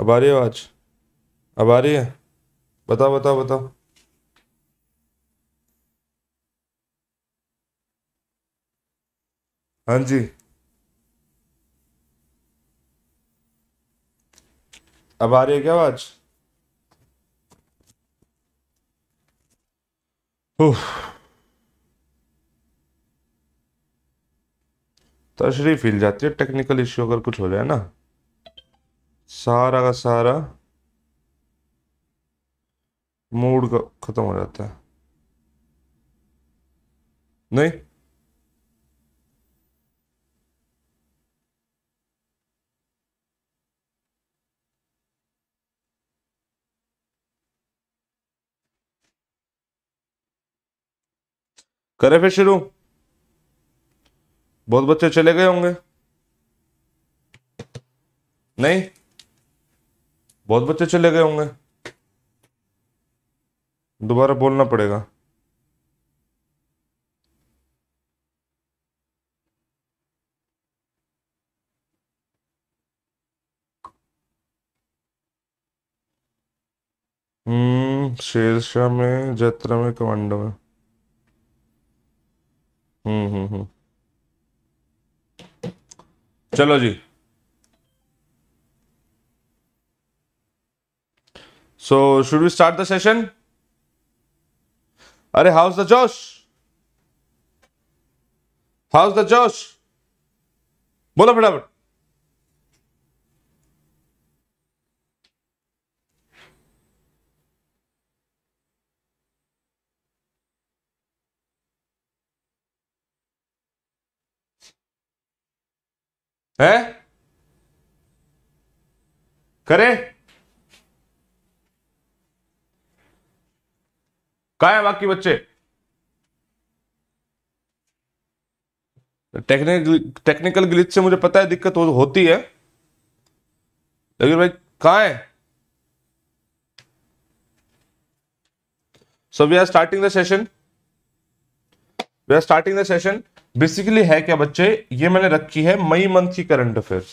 अब आ रही है आवाज अब आ रही है बताओ बताओ बताओ हाँ जी अब आ रही है क्या आवाज तशरीफ हिल जाती है टेक्निकल इश्यू अगर कुछ हो जाए ना सारा का सारा मूड खत्म हो जाता है नहीं करें फिर शुरू बहुत बच्चे चले गए होंगे नहीं बहुत बच्चे चले गए होंगे दोबारा बोलना पड़ेगा हम्म शेरशाह में जत्रा में कमांडो में हम्म हम्म हम्म चलो जी So, should we start the session? Are, how's the Josh? How's the Josh? बोलो फटाफट है करे कहा है बाकी बच्चे टेक्निकल टेक्निकल ग्लिच से मुझे पता है दिक्कत हो, होती है लेकिन भाई कहा है so we are starting the session we are starting the session basically है क्या बच्चे ये मैंने रखी है मई मंथ की करंट अफेयर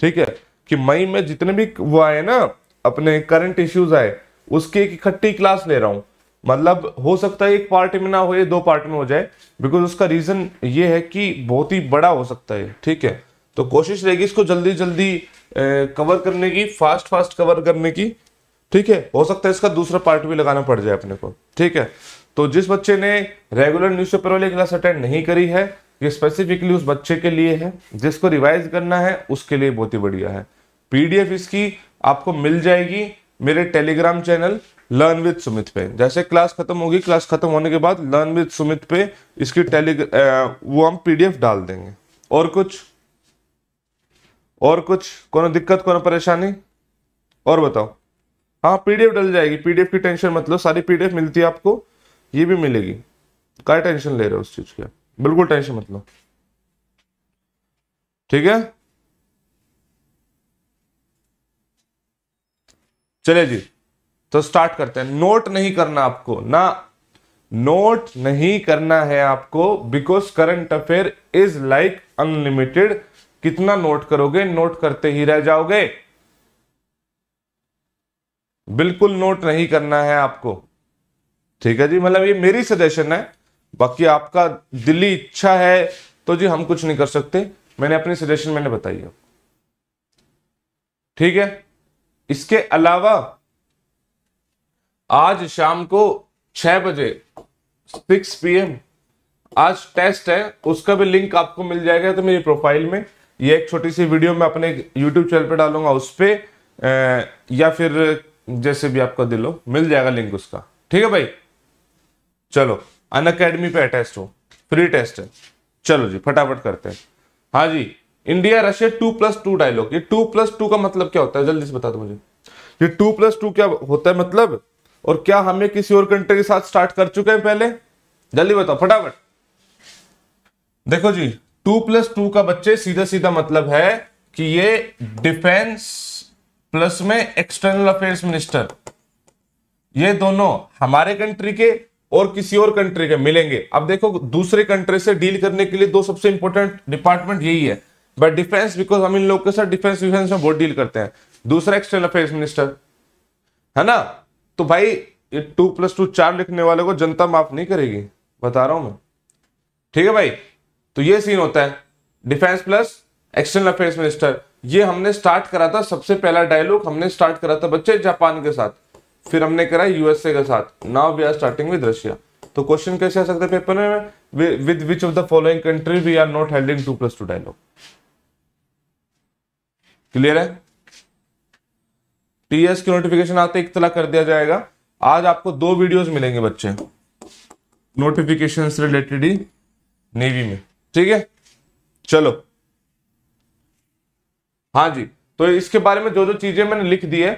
ठीक है कि मई में जितने भी वो आए ना अपने करंट इश्यूज आए उसकी एक इकट्ठी क्लास ले रहा हूं मतलब हो सकता है एक पार्टी में ना हो ये दो पार्टी में हो जाए बिकॉज उसका रीजन ये है कि बहुत ही बड़ा हो सकता है ठीक है तो कोशिश रहेगी इसको जल्दी जल्दी कवर करने की फास्ट फास्ट कवर करने की ठीक है हो सकता है इसका दूसरा पार्ट भी लगाना पड़ जाए अपने को ठीक है तो जिस बच्चे ने रेगुलर न्यूज पेपर वाली क्लास अटेंड नहीं करी है ये स्पेसिफिकली उस बच्चे के लिए है जिसको रिवाइज करना है उसके लिए बहुत ही बढ़िया है पीडीएफ इसकी आपको मिल जाएगी मेरे Telegram channel learn with Sumit पे जैसे क्लास खत्म होगी क्लास खत्म होने के बाद लर्न विद सुमित पे इसकी टेलीग्राम वो हम पीडीएफ डाल देंगे और कुछ और कुछ कोनो दिक्कत कोनो परेशानी और बताओ हाँ पीडीएफ डल जाएगी पीडीएफ की टेंशन मतलब सारी पीडीएफ मिलती है आपको ये भी मिलेगी क्या टेंशन ले रहे हो उस चीज की बिल्कुल टेंशन मतलब ठीक है चलिए जी तो स्टार्ट करते हैं नोट नहीं करना आपको ना नोट नहीं करना है आपको because current affair is like unlimited कितना नोट करोगे नोट करते ही रह जाओगे बिल्कुल नोट नहीं करना है आपको ठीक है जी मतलब ये मेरी सजेशन है बाकी आपका दिली इच्छा है तो जी हम कुछ नहीं कर सकते मैंने अपनी सजेशन मैंने बताई है ठीक है इसके अलावा आज शाम को छह बजे सिक्स पी आज टेस्ट है उसका भी लिंक आपको मिल जाएगा तो मेरी प्रोफाइल में ये एक छोटी सी वीडियो मैं अपने यूट्यूब चैनल पे डालूंगा उस पर या फिर जैसे भी आपका दिल हो मिल जाएगा लिंक उसका ठीक है भाई चलो अन अकेडमी पे टेस्ट हो फ्री टेस्ट है चलो जी फटाफट करते हैं हाँ जी India Russia two plus two dialogue ये टू प्लस टू का मतलब क्या होता है जल्दी से बता दो मुझे ये टू प्लस टू क्या होता है मतलब और क्या हमें किसी और कंट्री के साथ स्टार्ट कर चुके हैं पहले जल्दी बताओ फटाफट देखो जी टू प्लस टू का बच्चे सीधा सीधा मतलब है कि ये डिफेंस प्लस में एक्सटर्नल अफेयर्स मिनिस्टर ये दोनों हमारे कंट्री के और किसी और कंट्री के मिलेंगे अब देखो दूसरे कंट्री से डील करने के लिए दो सबसे इंपॉर्टेंट डिपार्टमेंट यही है बट डिफेंस बिकॉज हम इन लोगों के साथ डिफेंस डिफेंस में बहुत डील करते हैं दूसरा एक्सटर्नल अफेयर्स मिनिस्टर है ना तो भाई ये टू प्लस टू चार लिखने वाले को जनता माफ नहीं करेगी बता रहा हूं मैं ठीक है भाई तो ये सीन होता है defence plus external affairs minister ये हमने स्टार्ट करा था सबसे पहला डायलॉग हमने स्टार्ट करा था बच्चे जापान के साथ फिर हमने करा यूएसए के साथ now we are starting with Russia तो क्वेश्चन कैसे आ सकते पेपर में with which of the following country we are not holding two plus two dialogue clear है टीएस की नोटिफिकेशन आते इतला कर दिया जाएगा आज आपको दो वीडियोस मिलेंगे बच्चे नोटिफिकेशन से रिलेटेड ही नेवी में ठीक है चलो हाँ जी तो इसके बारे में जो जो चीजें मैंने लिख दी है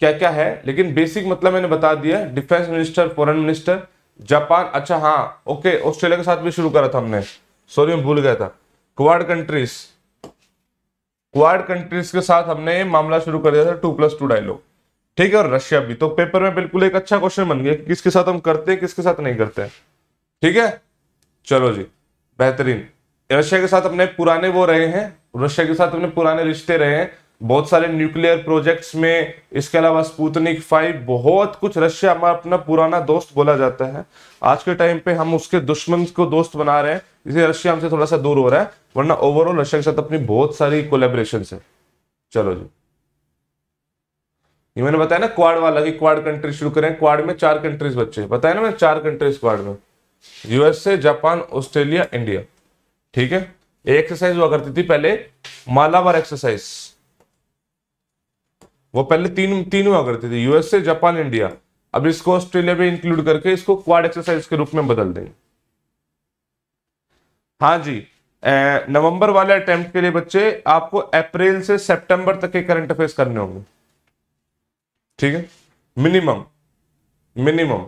क्या क्या है लेकिन बेसिक मतलब मैंने बता दिया defence minister foreign minister Japan अच्छा हाँ ओके ऑस्ट्रेलिया के साथ भी शुरू करा था हमने सॉरी मैं भूल गया था क्वाड कंट्रीज क्वाड कंट्रीज के साथ हमने मामला शुरू कर दिया था टू प्लस टू डायलॉग ठीक है और रशिया भी तो पेपर में बिल्कुल एक अच्छा क्वेश्चन बन गया कि किसके साथ हम करते हैं किसके साथ नहीं करते ठीक है चलो जी बेहतरीन रशिया के साथ अपने पुराने वो रहे हैं रशिया के साथ अपने पुराने रिश्ते रहे हैं बहुत सारे न्यूक्लियर प्रोजेक्ट्स में इसके अलावा स्पूतनिक फाइव बहुत कुछ रशिया हमारा अपना पुराना दोस्त बोला जाता है आज के टाइम पे हम उसके दुश्मन को दोस्त बना रहे हैं इसलिए रशिया हमसे थोड़ा सा दूर हो रहा है वरना ओवरऑल रशिया के साथ अपनी बहुत सारी कोलेबोरेशन है चलो जी ये मैंने बताया ना क्वाड वाला कि क्वाड कंट्री शुरू करें क्वाड में चार कंट्रीज बच्चे बताया ना मैंने चार कंट्रीज क्वाड में यूएसए जापान ऑस्ट्रेलिया इंडिया ठीक है एक्सरसाइज हुआ करती थी पहले मालावार एक्सरसाइज वो पहले तीन तीन हुआ करती थी यूएसए जापान इंडिया अब इसको ऑस्ट्रेलिया में इंक्लूड करके इसको क्वाड एक्सरसाइज के रूप में बदल देंगे हाँ जी नवंबर वाले अटेम्प्ट के लिए बच्चे आपको अप्रैल से सितंबर तक के करंट अफेयर्स करने होंगे ठीक है मिनिमम मिनिमम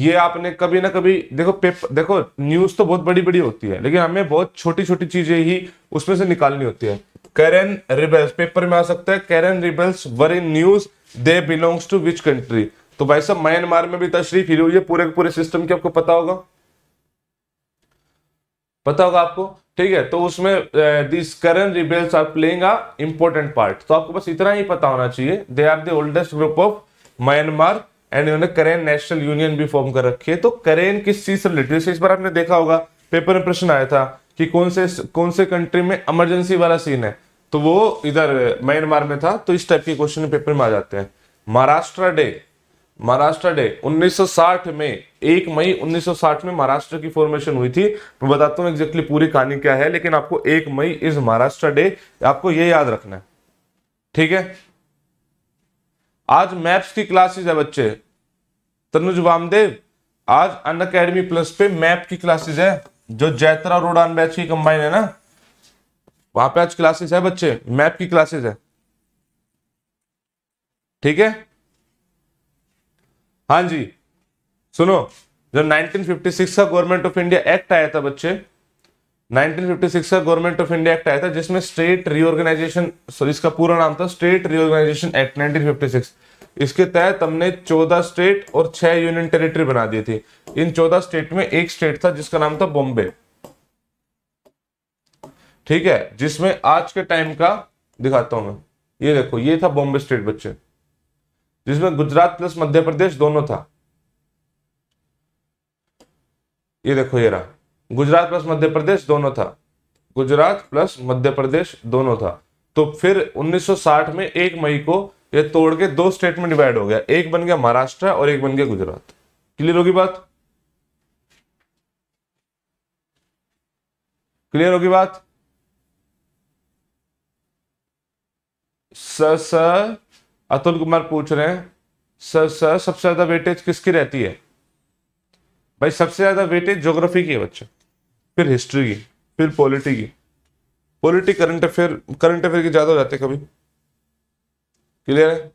ये आपने कभी ना कभी देखो पेपर देखो न्यूज तो बहुत बड़ी बड़ी होती है लेकिन हमें बहुत छोटी छोटी चीजें ही उसमें से निकालनी होती है करेन रिबेल्स पेपर में आ सकता है Karen rebels were in news they belongs to which country तो भाई साहब म्यांमार में भी तशरीफ ही हुई है पूरे पूरे सिस्टम की आपको पता होगा पता होगा आपको ठीक है तो उसमें this current rebels are playing a part तो आपको बस इतना ही पता होना चाहिए they are the oldest group of Myanmar and इन्होंने करेन नेशनल यूनियन भी फॉर्म कर रखी है तो करेन किस चीज से रिलेटेड इस बार आपने देखा होगा पेपर में प्रश्न आया था कि कौन से कौन से कंट्री में इमरजेंसी वाला सीन है तो वो इधर म्यांमार में था तो इस टाइप के क्वेश्चन पेपर में आ जाते हैं महाराष्ट्र डे महाराष्ट्र डे 1960 में एक मई 1960 में महाराष्ट्र की फॉर्मेशन हुई थी मैं बताता हूँ एग्जैक्टली पूरी कहानी क्या है लेकिन आपको एक मई इज महाराष्ट्र डे आपको यह याद रखना है ठीक है आज मैप्स की क्लासेस है बच्चे तनुज वामदेव आज अन अकेडमी प्लस पे मैप की क्लासेस है जो जैतरा रोडान बैच की कंबाइन है ना वहां पे आज क्लासेस है बच्चे मैप की क्लासेस है ठीक है हाँ जी सुनो जब 1956 का गवर्नमेंट ऑफ इंडिया एक्ट आया था बच्चे 1956 का गवर्नमेंट ऑफ इंडिया एक्ट आया था जिसमें स्टेट रीऑर्गेनाइजेशन सॉरी इसका पूरा नाम था स्टेट रीऑर्गेनाइजेशन एक्ट 1956 इसके तहत हमने 14 स्टेट और 6 यूनियन टेरिटरी बना दी थी इन 14 स्टेट में एक स्टेट था जिसका नाम था बॉम्बे ठीक है जिसमें आज के टाइम का दिखाता हूं मैं ये देखो ये था बॉम्बे स्टेट बच्चे जिसमें गुजरात प्लस मध्य प्रदेश दोनों था ये देखो ये रहा गुजरात प्लस मध्य प्रदेश दोनों था गुजरात प्लस मध्य प्रदेश दोनों था तो फिर 1960 में एक मई को ये तोड़ के दो स्टेट में डिवाइड हो गया एक बन गया महाराष्ट्र और एक बन गया गुजरात क्लियर होगी बात क्लियर होगी बात स अतुल कुमार पूछ रहे हैं सर सर सबसे ज़्यादा वेटेज किसकी रहती है भाई सबसे ज़्यादा वेटेज ज्योग्राफी की है बच्चे फिर हिस्ट्री की फिर पॉलिटी की polity current affair current affair की ज़्यादा हो जाते कभी क्लियर है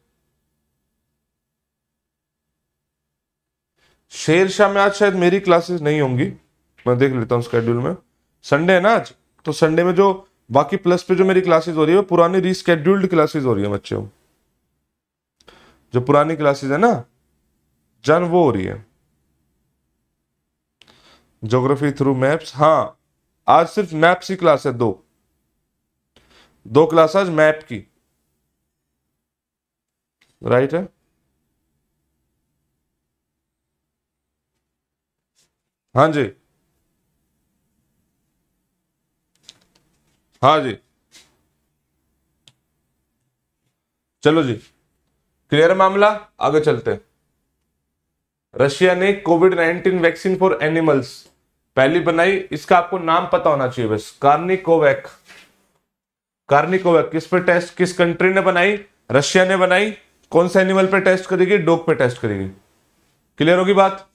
शेर शाह में आज शायद मेरी क्लासेस नहीं होंगी मैं देख लेता हूँ स्केड्यूल में संडे है ना आज तो संडे में जो बाकी प्लस पे जो मेरी क्लासेस हो रही है वो पुरानी रीस्केड्यूल्ड क्लासेस हो रही है बच्चों जो पुरानी क्लासेस है ना जन वो हो रही है जोग्राफी थ्रू मैप्स हाँ आज सिर्फ मैप्स की क्लास है दो दो क्लास आज मैप की राइट है हाँ जी हाँ जी चलो जी क्लियर मामला आगे चलते रशिया ने covid nineteen vaccine for animals पहली बनाई इसका आपको नाम पता होना चाहिए बस कार्निकोवैक कार्निकोवैक किस पे टेस्ट किस कंट्री ने बनाई रशिया ने बनाई कौन सा एनिमल पे टेस्ट करेगी डॉग पे टेस्ट करेगी क्लियर होगी बात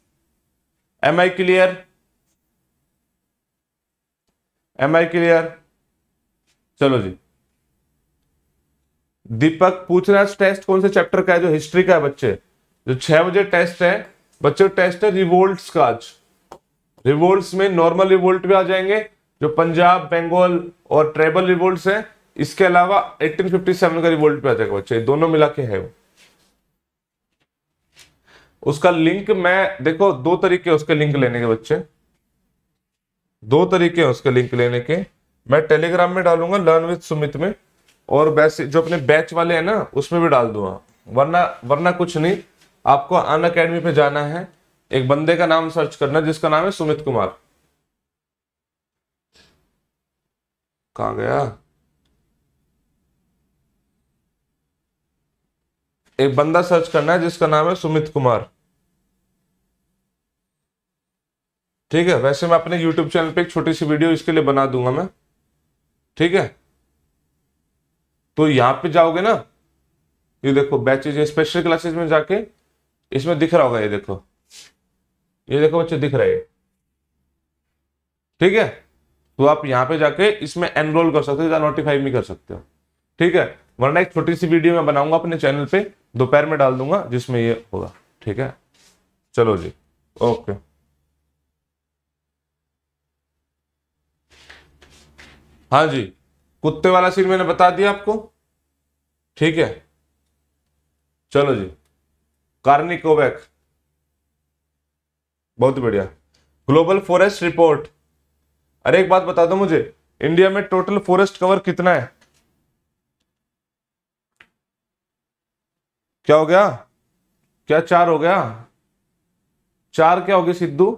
am I clear am I clear चलो जी दीपक पूछ रहा है टेस्ट कौन से चैप्टर का है जो हिस्ट्री का है बच्चे जो छह बजे टेस्ट है बच्चों टेस्ट है रिवोल्ट का आज रिवोल्ट में नॉर्मल रिवोल्ट भी आ जाएंगे जो पंजाब बंगाल और ट्राइबल रिवोल्ट है इसके अलावा 1857 का रिवोल्ट भी आ जाएगा बच्चे दोनों मिला के है वो उसका लिंक मैं देखो दो तरीके उसके लिंक लेने के बच्चे दो तरीके उसके लिंक लेने के मैं टेलीग्राम में डालूंगा लर्न विद सुमित में और वैसे जो अपने बैच वाले हैं ना उसमें भी डाल दूँ वरना वरना कुछ नहीं आपको अन अकेडमी पे जाना है एक बंदे का नाम सर्च करना जिसका नाम है सुमित कुमार कहा गया एक बंदा सर्च करना है जिसका नाम है सुमित कुमार ठीक है वैसे मैं अपने YouTube चैनल पे एक छोटी सी वीडियो इसके लिए बना दूंगा मैं ठीक है तो यहां पे जाओगे ना ये देखो बैचेज स्पेशल क्लासेज में जाके इसमें दिख रहा होगा ये देखो ये देखो बच्चे दिख रहे ठीक है तो आप यहां पे जाके इसमें एनरोल कर सकते हो या नोटिफाई भी कर सकते हो ठीक है वरना एक छोटी सी वीडियो मैं बनाऊंगा अपने चैनल पे दोपहर में डाल दूंगा जिसमें ये होगा ठीक है चलो जी ओके हाँ जी कुत्ते वाला सीन मैंने बता दिया आपको ठीक है चलो जी कार्निकोवैक बहुत बढ़िया ग्लोबल फॉरेस्ट रिपोर्ट अरे एक बात बता दो मुझे इंडिया में टोटल फॉरेस्ट कवर कितना है क्या हो गया क्या चार हो गया चार क्या हो गई सिद्धू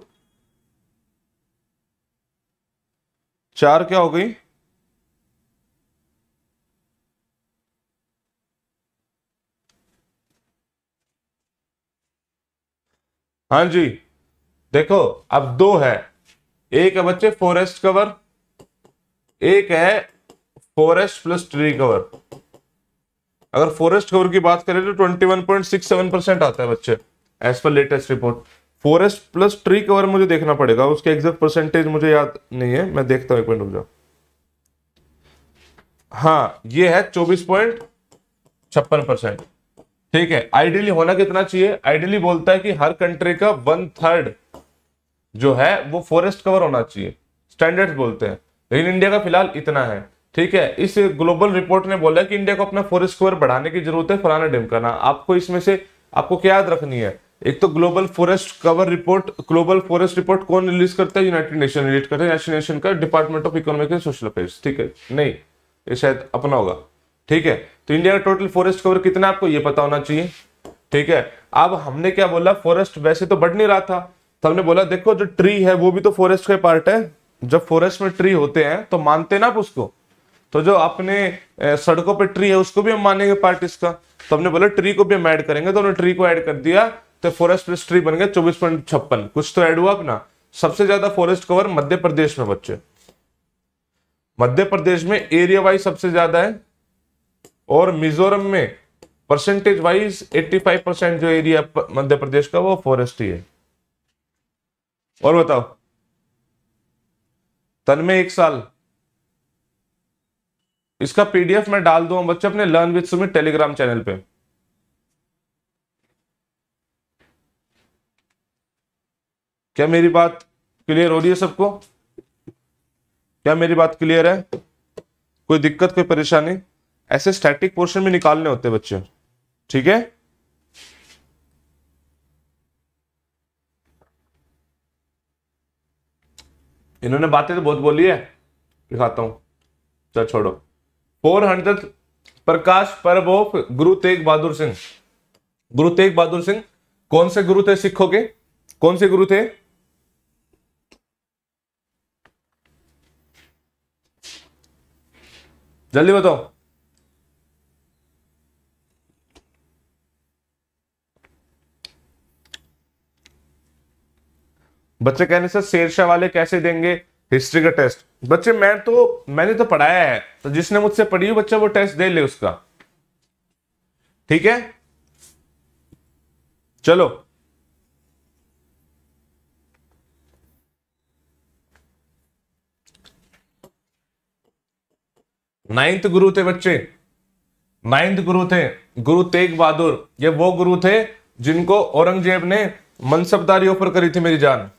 चार क्या हो गई हाँ जी देखो अब दो है एक है बच्चे फॉरेस्ट कवर एक है फॉरेस्ट प्लस ट्री कवर अगर फॉरेस्ट कवर की बात करें तो 21.67 परसेंट आता है बच्चे as per latest report forest plus tree cover मुझे देखना पड़ेगा उसके एग्जैक्ट परसेंटेज मुझे याद नहीं है मैं देखता हूं एक मिनट जाओ हाँ ये है चौबीस पॉइंट छप्पन परसेंट ठीक है आइडियली होना कितना चाहिए आइडियली बोलता है कि हर कंट्री का वन थर्ड जो है वो फॉरेस्ट कवर होना चाहिए स्टैंडर्ड बोलते हैं लेकिन इंडिया का फिलहाल इतना है ठीक है इस ग्लोबल रिपोर्ट ने बोला कि इंडिया को अपना फॉरेस्ट कवर बढ़ाने की जरूरत है फलाना डेम करना आपको इसमें से आपको क्या याद रखनी है एक तो global forest cover report global forest report कौन रिलीज करता है यूनाइटेड नेशन रिलीज करता है नेशन का department of economic and social affair ठीक है नहीं ये शायद अपना होगा ठीक है तो इंडिया का टोटल फॉरेस्ट कवर कितना आपको ये पता होना चाहिए ठीक है अब हमने क्या बोला फॉरेस्ट वैसे तो बढ़ नहीं रहा था तो हमने बोला देखो जो ट्री है वो भी तो फॉरेस्ट का पार्ट है जब फॉरेस्ट में ट्री होते हैं तो मानते ना आप उसको तो जो अपने सड़कों पर ट्री है उसको भी हम मानेंगे पार्ट इसका तो हमने बोला ट्री को भी हम ऐड करेंगे तो हमने ट्री को ऐड कर दिया तो फॉरेस्ट प्लस ट्री बन गया चौबीस पॉइंट छप्पन कुछ तो ऐड हुआ अपना सबसे ज्यादा फॉरेस्ट कवर मध्य प्रदेश में बच्चे मध्य प्रदेश में एरिया वाइज सबसे ज्यादा है और मिजोरम में परसेंटेज वाइज 85 परसेंट जो एरिया मध्य प्रदेश का वो फॉरेस्ट ही है और बताओ तन में एक साल इसका पीडीएफ मैं डाल दूं बच्चे अपने learn with Sumit Telegram channel पे क्या मेरी बात क्लियर हो रही है सबको क्या मेरी बात क्लियर है कोई दिक्कत कोई परेशानी ऐसे स्टैटिक पोर्शन भी निकालने होते हैं बच्चे ठीक है इन्होंने बातें तो बहुत बोली है दिखाता हूं चल छोड़ो फोर हंड्रेड प्रकाश पर गुरु तेग बहादुर सिंह गुरु तेग बहादुर सिंह कौन से गुरु थे सिखों के कौन से गुरु थे जल्दी बताओ बच्चे कहने से शेरशाह वाले कैसे देंगे हिस्ट्री का टेस्ट बच्चे मैं तो मैंने तो पढ़ाया है तो जिसने मुझसे पढ़ी हुई बच्चा वो टेस्ट दे ले उसका ठीक है चलो नाइन्थ गुरु थे बच्चे नाइन्थ गुरु थे गुरु तेग बहादुर ये वो गुरु थे जिनको औरंगजेब ने मनसबदारी ऑफर करी थी मेरी जान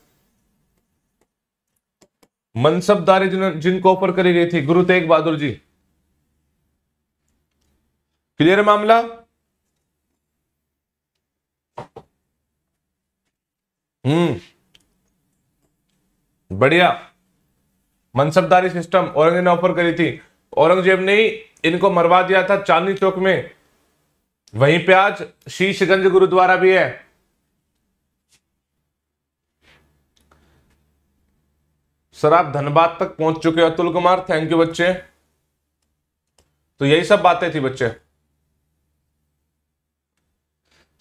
मनसबदारी जिन, जिनको ऑफर करी गई थी गुरु तेग बहादुर जी क्लियर मामला हम्म बढ़िया मनसबदारी सिस्टम औरंगजेब ने ऑफर करी थी औरंगजेब ने इनको मरवा दिया था चांदनी चौक में वहीं पे आज शीशगंज गुरुद्वारा भी है सर आप धनबाद तक पहुंच चुके हो अतुल कुमार थैंक यू बच्चे तो यही सब बातें थी बच्चे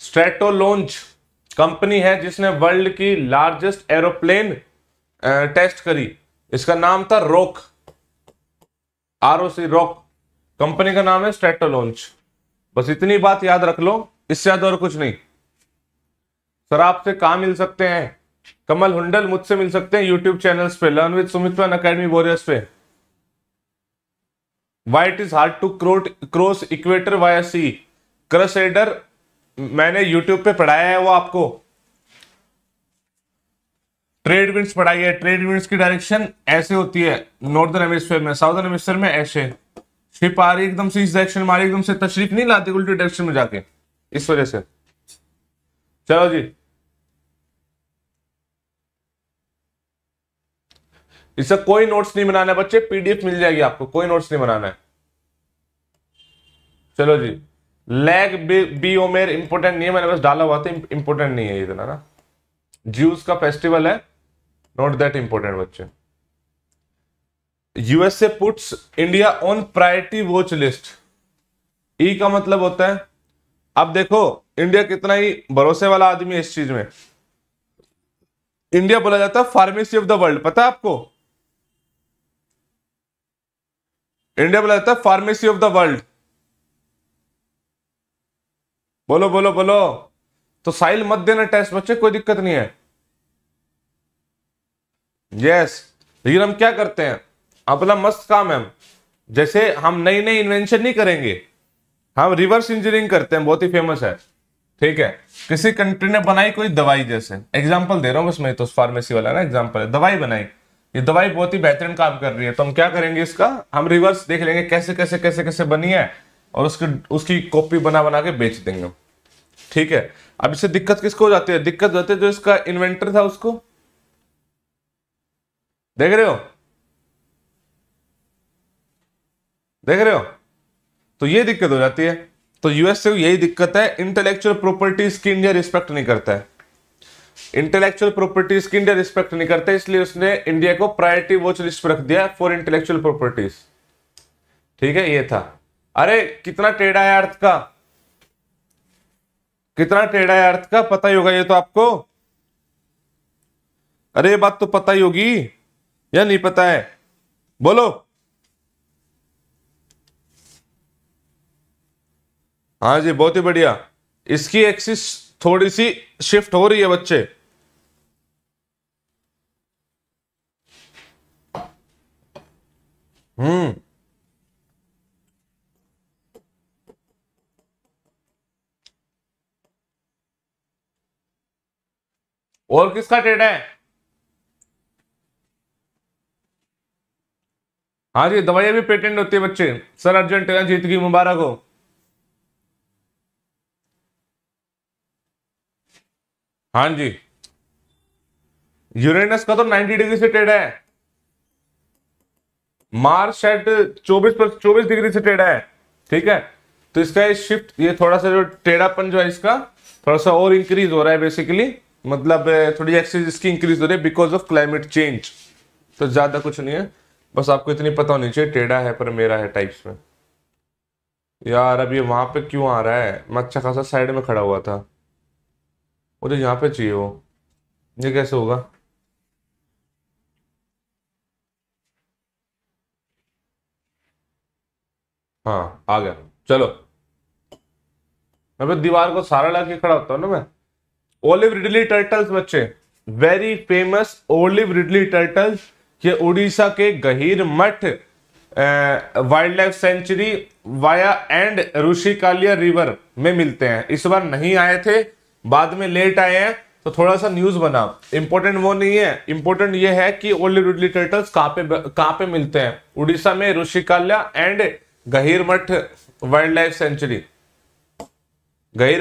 स्ट्रेटो लॉन्च कंपनी है जिसने वर्ल्ड की लार्जेस्ट एरोप्लेन टेस्ट करी इसका नाम था रोक आर ओ सी रोक कंपनी का नाम है स्ट्रेटो लॉन्च बस इतनी बात याद रख लो इससे ज्यादा और कुछ नहीं सर आपसे कहा मिल सकते हैं कमल हुंडल मुझसे मिल सकते हैं यूट्यूब चैनल्स पे learn with Sumit academy warriors पे why it is hard to क्रोट क्रॉस इक्वेटर वाया सी क्रस एडर मैंने यूट्यूब पे पढ़ाया है वो आपको ट्रेड विंड्स पढ़ाई है ट्रेड विंड्स की डायरेक्शन ऐसे होती है नॉर्दर्न एमिस्फेयर में साउदर्न एमिस्फेयर में ऐसे शिप आ रही एकदम से इस डायरेक्शन में आ रही एकदम से तशरीफ नहीं लाती उल्टी डायरेक्शन में जाके इस वजह से चलो जी इससे कोई नोट्स नहीं बनाना है बच्चे पीडीएफ मिल जाएगी आपको कोई नोट्स नहीं बनाना है चलो जी Lag B, B Omer important नहीं है मैंने बस डाला हुआ था इंपोर्टेंट नहीं है इतना ना ज्यूस का फेस्टिवल है नॉट दैट इंपोर्टेंट बच्चे USA puts India on priority watch list ई का मतलब होता है अब देखो इंडिया कितना ही भरोसे वाला आदमी है इस चीज में इंडिया बोला जाता है फार्मेसी ऑफ द वर्ल्ड पता है आपको इंडिया बोला जाता है फार्मेसी ऑफ द वर्ल्ड बोलो बोलो बोलो तो साइल मत देना टेस्ट बच्चे कोई दिक्कत नहीं है यस लेकिन हम क्या करते हैं अपना मस्त काम है जैसे हम नई नई इन्वेंशन नहीं करेंगे हम रिवर्स इंजीनियरिंग करते हैं बहुत ही फेमस है ठीक है किसी कंट्री ने बनाई कोई दवाई जैसे एग्जाम्पल दे रहा हूँ बस मैं तो फार्मेसी वाला ना एग्जाम्पल है दवाई बनाई ये दवाई बहुत ही बेहतरीन काम कर रही है तो हम क्या करेंगे इसका हम रिवर्स देख लेंगे कैसे कैसे कैसे कैसे बनी है और उसकी उसकी कॉपी बना बना के बेच देंगे ठीक है अब इससे दिक्कत किसको हो जाती है दिक्कत जाती है जो इसका इन्वेंटर था उसको देख रहे हो देख रहे हो तो ये दिक्कत हो जाती है तो यूएस से यही दिक्कत है इंटेलेक्चुअल प्रॉपर्टीज की इंडिया रिस्पेक्ट नहीं करता है इंटेलेक्चुअल प्रॉपर्टीज की इंडिया रिस्पेक्ट नहीं करता इसलिए उसने इंडिया को प्रायोरिटी वॉच लिस्ट पर रख दिया फॉर इंटेलेक्चुअल प्रॉपर्टीज ठीक है ये था अरे कितना टेढ़ा है अर्थ का कितना टेढ़ा है अर्थ का पता ही होगा ये तो आपको अरे ये बात तो पता ही होगी या नहीं पता है बोलो हाँ जी बहुत ही बढ़िया इसकी एक्सिस थोड़ी सी शिफ्ट हो रही है बच्चे हम्म और किसका ट्रेड है हाँ जी दवाइयां भी पेटेंट होती है बच्चे सर अर्जेंटीना जीत की मुबारक हो हाँ जी यूरेनस का तो 90 डिग्री से ट्रेड है मार्स शेड चौबीस पर चौबीस डिग्री से टेढ़ा है ठीक है तो इसका ये शिफ्ट ये थोड़ा सा जो टेढ़ापन जो है इसका थोड़ा सा और इंक्रीज हो रहा है बेसिकली मतलब थोड़ी एक्सेस इसकी इंक्रीज हो रही है बिकॉज ऑफ क्लाइमेट चेंज तो ज्यादा कुछ नहीं है बस आपको इतनी पता होनी चाहिए टेढ़ा है पर मेरा है टाइप्स में यार अब ये वहां पे क्यों आ रहा है मैं अच्छा खासा साइड में खड़ा हुआ था मुझे यहाँ पे चाहिए वो ये कैसे होगा हाँ आ गया चलो मैं दीवार को सारा लगा के खड़ा होता हूँ ना मैं ओलिव रिडली टर्टल्स बच्चे very famous olive ridley turtles ये उड़ीसा के Gahirmatha wild life sanctuary via and Rushikulya river में मिलते हैं इस बार नहीं आए थे बाद में लेट आए हैं तो थोड़ा सा न्यूज बना इंपॉर्टेंट वो नहीं है इंपॉर्टेंट ये है कि ओलिव रिडली टर्टल्स कहाँ पे कहाँ पे मिलते हैं उड़ीसा में Rushikulya and Matha wild life sanctuary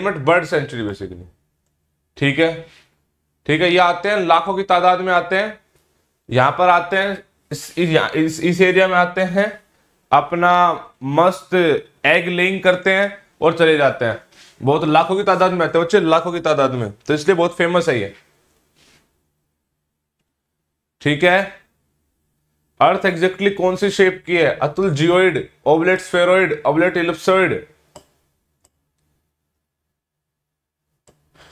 Matha bird sanctuary basically ठीक है ठीक है ये आते हैं लाखों की तादाद में आते हैं यहाँ पर आते हैं इस इस, इस एरिया में आते हैं अपना मस्त एग लेइंग करते हैं और चले जाते हैं बहुत लाखों की तादाद में आते हैं बच्चे लाखों की तादाद में तो इसलिए बहुत फेमस है ये ठीक है अर्थ एग्जैक्टली कौन सी शेप की है Atul geoid oblate spheroid oblate ellipsoid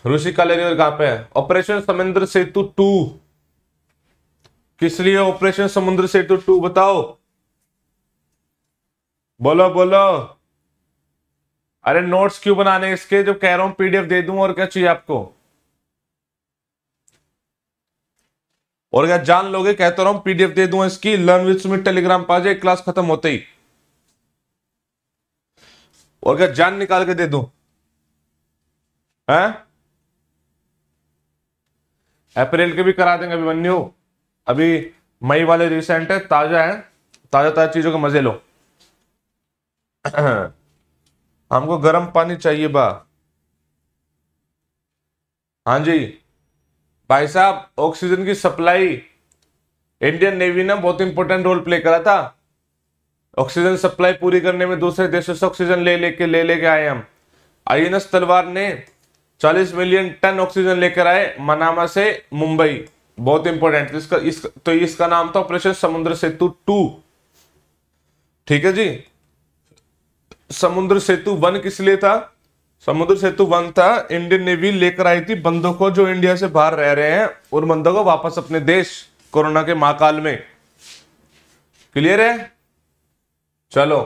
Rushikulya कहां पे है ऑपरेशन समुद्र सेतु टू किस लिए ऑपरेशन समुद्र सेतु टू बताओ बोलो बोलो अरे नोट्स क्यों बनाने इसके जो कह रहा हूं पीडीएफ दे दूं और क्या चाहिए आपको और अगर जान लोगे कहते रहो पीडीएफ दे दूं इसकी लर्न विद सुमित टेलीग्राम पर आ जाए क्लास खत्म होते ही और अगर जान निकाल के दे दूं हैं अप्रैल के भी करा देंगे अभिमन्यु अभी मई वाले रिसेंट है ताजा है ताजा ताजा चीजों के मजे लो हमको गर्म पानी चाहिए बा हाँ जी भाई साहब ऑक्सीजन की सप्लाई इंडियन नेवी ने बहुत इंपॉर्टेंट रोल प्ले करा था ऑक्सीजन सप्लाई पूरी करने में दूसरे देशों से ऑक्सीजन ले लेके ले लेके ले आए हम आई एन तलवार ने 40 मिलियन टन ऑक्सीजन लेकर आए मनामा से मुंबई बहुत इंपॉर्टेंट इसका इस तो इसका नाम था ऑपरेशन समुद्र सेतु टू ठीक है जी समुद्र सेतु वन किस लिए था समुद्र सेतु वन था इंडियन नेवी लेकर आई थी बंदों को जो इंडिया से बाहर रह रहे हैं उन बंदों को वापस अपने देश कोरोना के महाकाल में क्लियर है चलो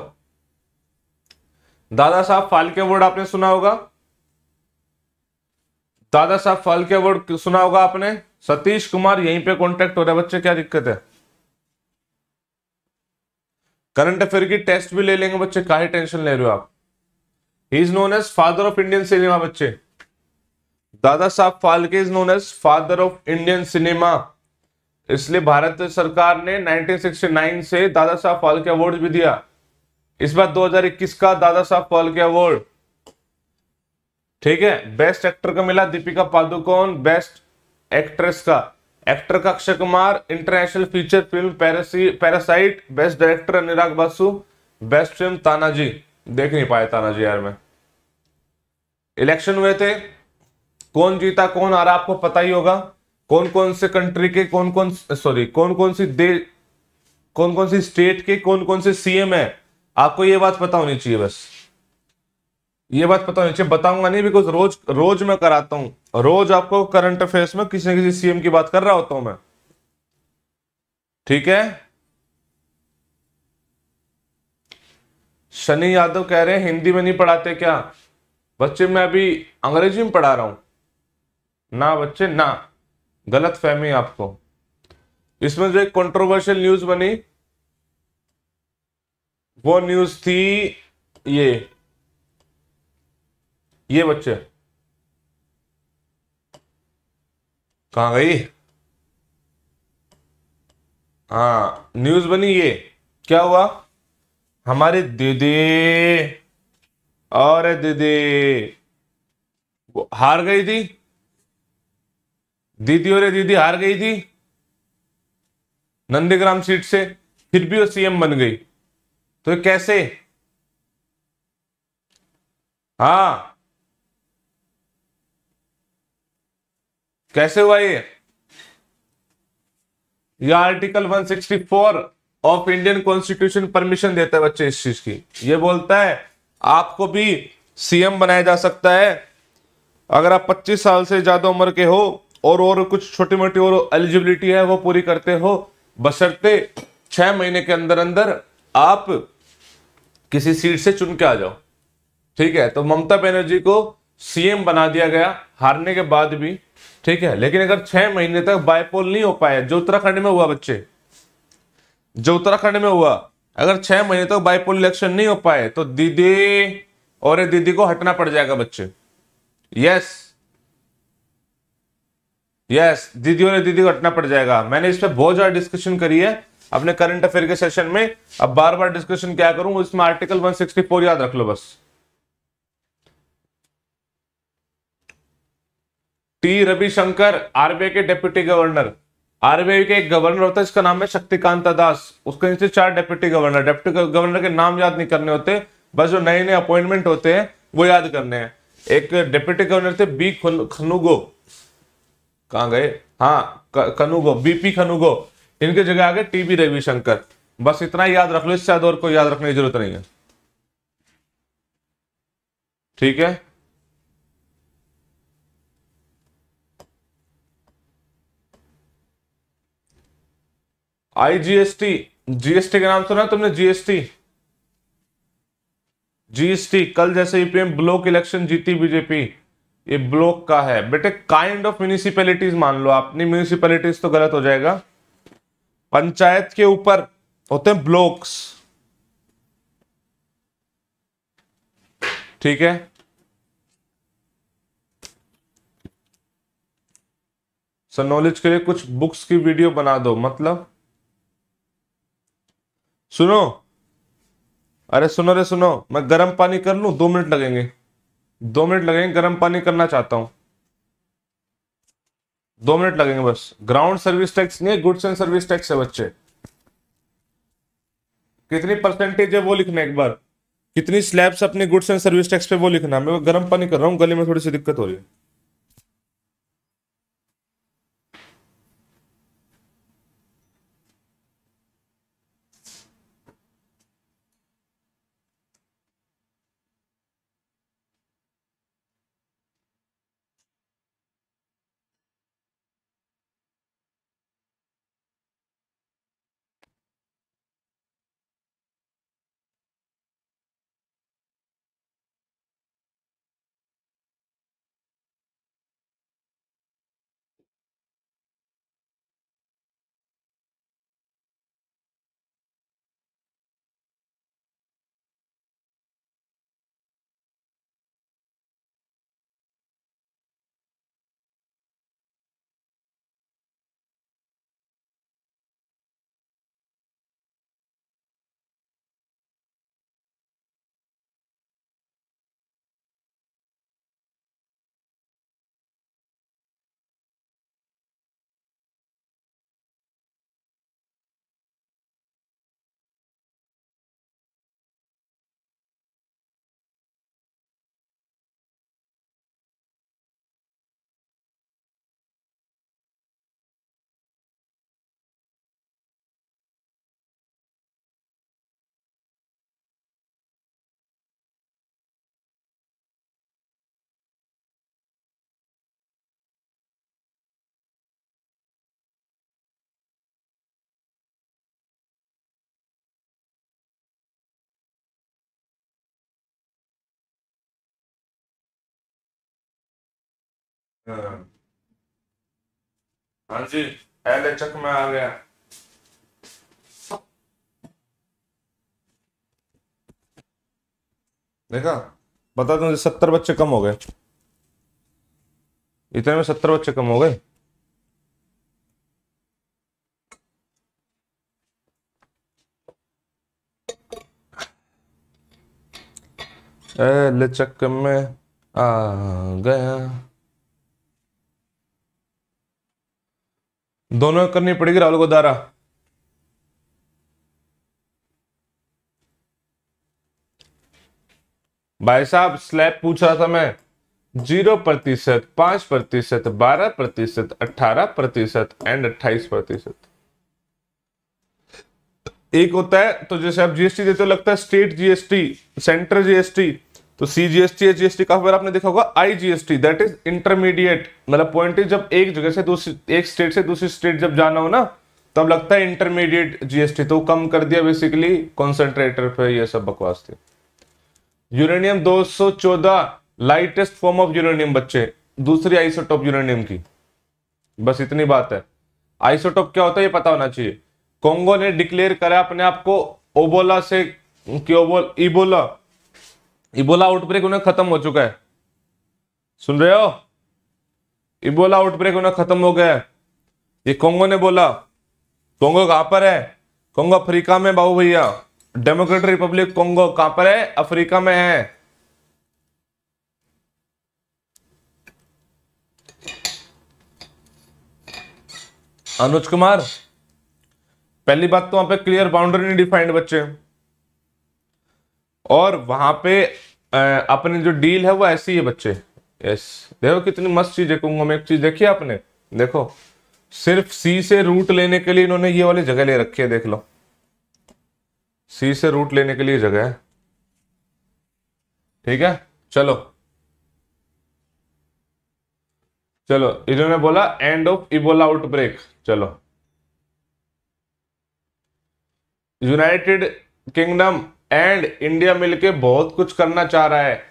दादा साहब फालके वर्ड आपने सुना होगा दादा साहब फालके वर्ड सुना होगा आपने सतीश कुमार यहीं पे कांटेक्ट हो रहा है बच्चे क्या दिक्कत है करंट अफेयर की टेस्ट भी ले लेंगे बच्चे का टेंशन ले रहे हो आप he is known as father of Indian cinema बच्चे Dada Saheb Phalke is known as father of Indian cinema इसलिए भारत सरकार ने 1969 से दादा साहब फाल्के अवार्ड भी दिया इस बार 2021 का दादा साहब फाल्के अवार्ड ठीक है बेस्ट एक्टर का मिला दीपिका पादुकोण बेस्ट एक्ट्रेस का एक्टर का Akshay Kumar international feature film Parasite best director Anurag Basu best film Tanhaji देख नहीं पाया जी यार में इलेक्शन हुए थे कौन जीता कौन आ रहा आपको पता ही होगा कौन कौन से कंट्री के कौन कौन सॉरी कौन कौन सी दे कौन कौन सी स्टेट के कौन कौन से सीएम है आपको ये बात पता होनी चाहिए बस ये बात पता होनी चाहिए बताऊंगा नहीं बिकॉज रोज रोज मैं कराता हूं रोज आपको करंट अफेयर्स में किसी न किसी सीएम की बात कर रहा होता हूं मैं ठीक है शनि यादव कह रहे हैं हिंदी में नहीं पढ़ाते क्या बच्चे मैं अभी अंग्रेजी में पढ़ा रहा हूं ना बच्चे ना गलत फहमी आपको इसमें जो एक कंट्रोवर्शियल न्यूज बनी वो न्यूज थी ये ये बच्चे कहा गई हाँ न्यूज बनी ये क्या हुआ हमारे दीदी और दीदी हार गई थी दीदी और दीदी हार गई थी नंदीग्राम सीट से फिर भी वो सीएम बन गई तो कैसे हाँ कैसे हुआ ये ये article 164 of Indian constitution permission देता है बच्चे इस चीज की ये बोलता है आपको भी सीएम बनाया जा सकता है अगर आप 25 साल से ज्यादा उम्र के हो और और कुछ छोटी मोटी और एलिजिबिलिटी है वो पूरी करते हो बशर्ते छह महीने के अंदर अंदर आप किसी सीट से चुन के आ जाओ ठीक है तो ममता बनर्जी को सीएम बना दिया गया हारने के बाद भी ठीक है लेकिन अगर छह महीने तक बायपोल नहीं हो पाया जो उत्तराखंड में हुआ बच्चे जो उत्तराखंड में हुआ अगर छह महीने तक तो बाईपोल इलेक्शन नहीं हो पाए तो दीदी और दीदी को हटना पड़ जाएगा बच्चे यस यस दीदी और दीदी को हटना पड़ जाएगा मैंने इस पर बहुत ज्यादा डिस्कशन करी है अपने करंट अफेयर के सेशन में अब बार बार डिस्कशन क्या करूं इसमें आर्टिकल 164 याद रख लो बस टी रविशंकर आरबीआई के डेप्यूटी गवर्नर आरबीआई के एक गवर्नर होता है जिसका नाम है शक्तिकांत दास उसके नीचे चार डेप्यूटी गवर्नर डेप्यूटी गवर्नर के नाम याद नहीं करने होते बस जो नए नए अपॉइंटमेंट होते हैं वो याद करने हैं एक डेप्यूटी गवर्नर थे बी खनुगो कहा गए हाँ खनुगो बीपी खनुगो इनके जगह आ गए टीबी रविशंकर बस इतना याद रख लो इससे शायद और कोई याद रखने की जरूरत नहीं है ठीक है आईजीएसटी जीएसटी का नाम सुना तुमने जीएसटी जीएसटी कल जैसे यूपीएम ब्लॉक इलेक्शन जीती बीजेपी ये ब्लॉक का है बेटे काइंड ऑफ म्यूनिसिपैलिटीज मान लो आपने म्यूनिसिपैलिटीज तो गलत हो जाएगा पंचायत के ऊपर होते हैं ब्लॉक्स ठीक है सर नॉलेज के लिए कुछ बुक्स की वीडियो बना दो मतलब सुनो अरे सुनो रे सुनो मैं गर्म पानी कर लू दो मिनट लगेंगे दो मिनट लगेंगे गर्म पानी करना चाहता हूं दो मिनट लगेंगे बस ग्राउंड सर्विस टैक्स नहीं है गुड्स एंड सर्विस टैक्स है बच्चे कितनी परसेंटेज है वो लिखना एक बार कितनी स्लैब्स अपने गुड्स एंड सर्विस टैक्स पे वो लिखना मैं गर्म पानी कर रहा हूँ गले में थोड़ी सी दिक्कत हो रही है हाँ।, हाँ जी पहले चक में आ गया देखा बता दो सत्तर बच्चे कम हो गए इतने में सत्तर बच्चे कम हो गए ले चक में आ गया दोनों करनी पड़ेगी राहुल को दारा भाई साहब स्लैब पूछ रहा था मैं जीरो प्रतिशत पांच प्रतिशत बारह प्रतिशत अठारह प्रतिशत एंड अट्ठाईस प्रतिशत एक होता है तो जैसे आप जीएसटी देते हो लगता है स्टेट जीएसटी सेंट्रल जीएसटी तो सी टी एच जीएसटी काफी बार आपने देखा होगा IGST that is intermediate मतलब पॉइंट इज जब एक जगह से दूसरी एक स्टेट से दूसरी स्टेट जब जाना हो ना तब लगता है इंटरमीडिएट जीएसटी तो कम कर दिया बेसिकली कॉन्सेंट्रेटर पे ये सब बकवास थे uranium 214 lightest form of uranium बच्चे दूसरी आइसोटॉप यूरेनियम की बस इतनी बात है आइसोटॉप क्या होता है ये पता होना चाहिए कोंगो ने डिक्लेयर करा अपने आप को ओबोला से कि इबोला इबोला आउटब्रेक उन्हें खत्म हो चुका है सुन रहे हो इबोला आउटब्रेक उन्हें खत्म हो गया है ये कोंगो ने बोला कोंगो कहां पर है कोंगो अफ्रीका में बाबू भैया डेमोक्रेटिक रिपब्लिक कोंगो कहां पर है अफ्रीका में है अनुज कुमार पहली बात तो वहां पे क्लियर बाउंड्री नहीं डिफाइंड बच्चे और वहां पे अपने जो डील है वो ऐसी है बच्चे यस देखो कितनी मस्त चीज है कुंभम एक चीज देखी आपने देखो सिर्फ सी से रूट लेने के लिए इन्होंने ये वाली जगह ले रखी है देख लो सी से रूट लेने के लिए जगह है ठीक है चलो चलो इन्होंने बोला एंड ऑफ इबोला आउटब्रेक चलो यूनाइटेड किंगडम एंड इंडिया मिलके बहुत कुछ करना चाह रहा है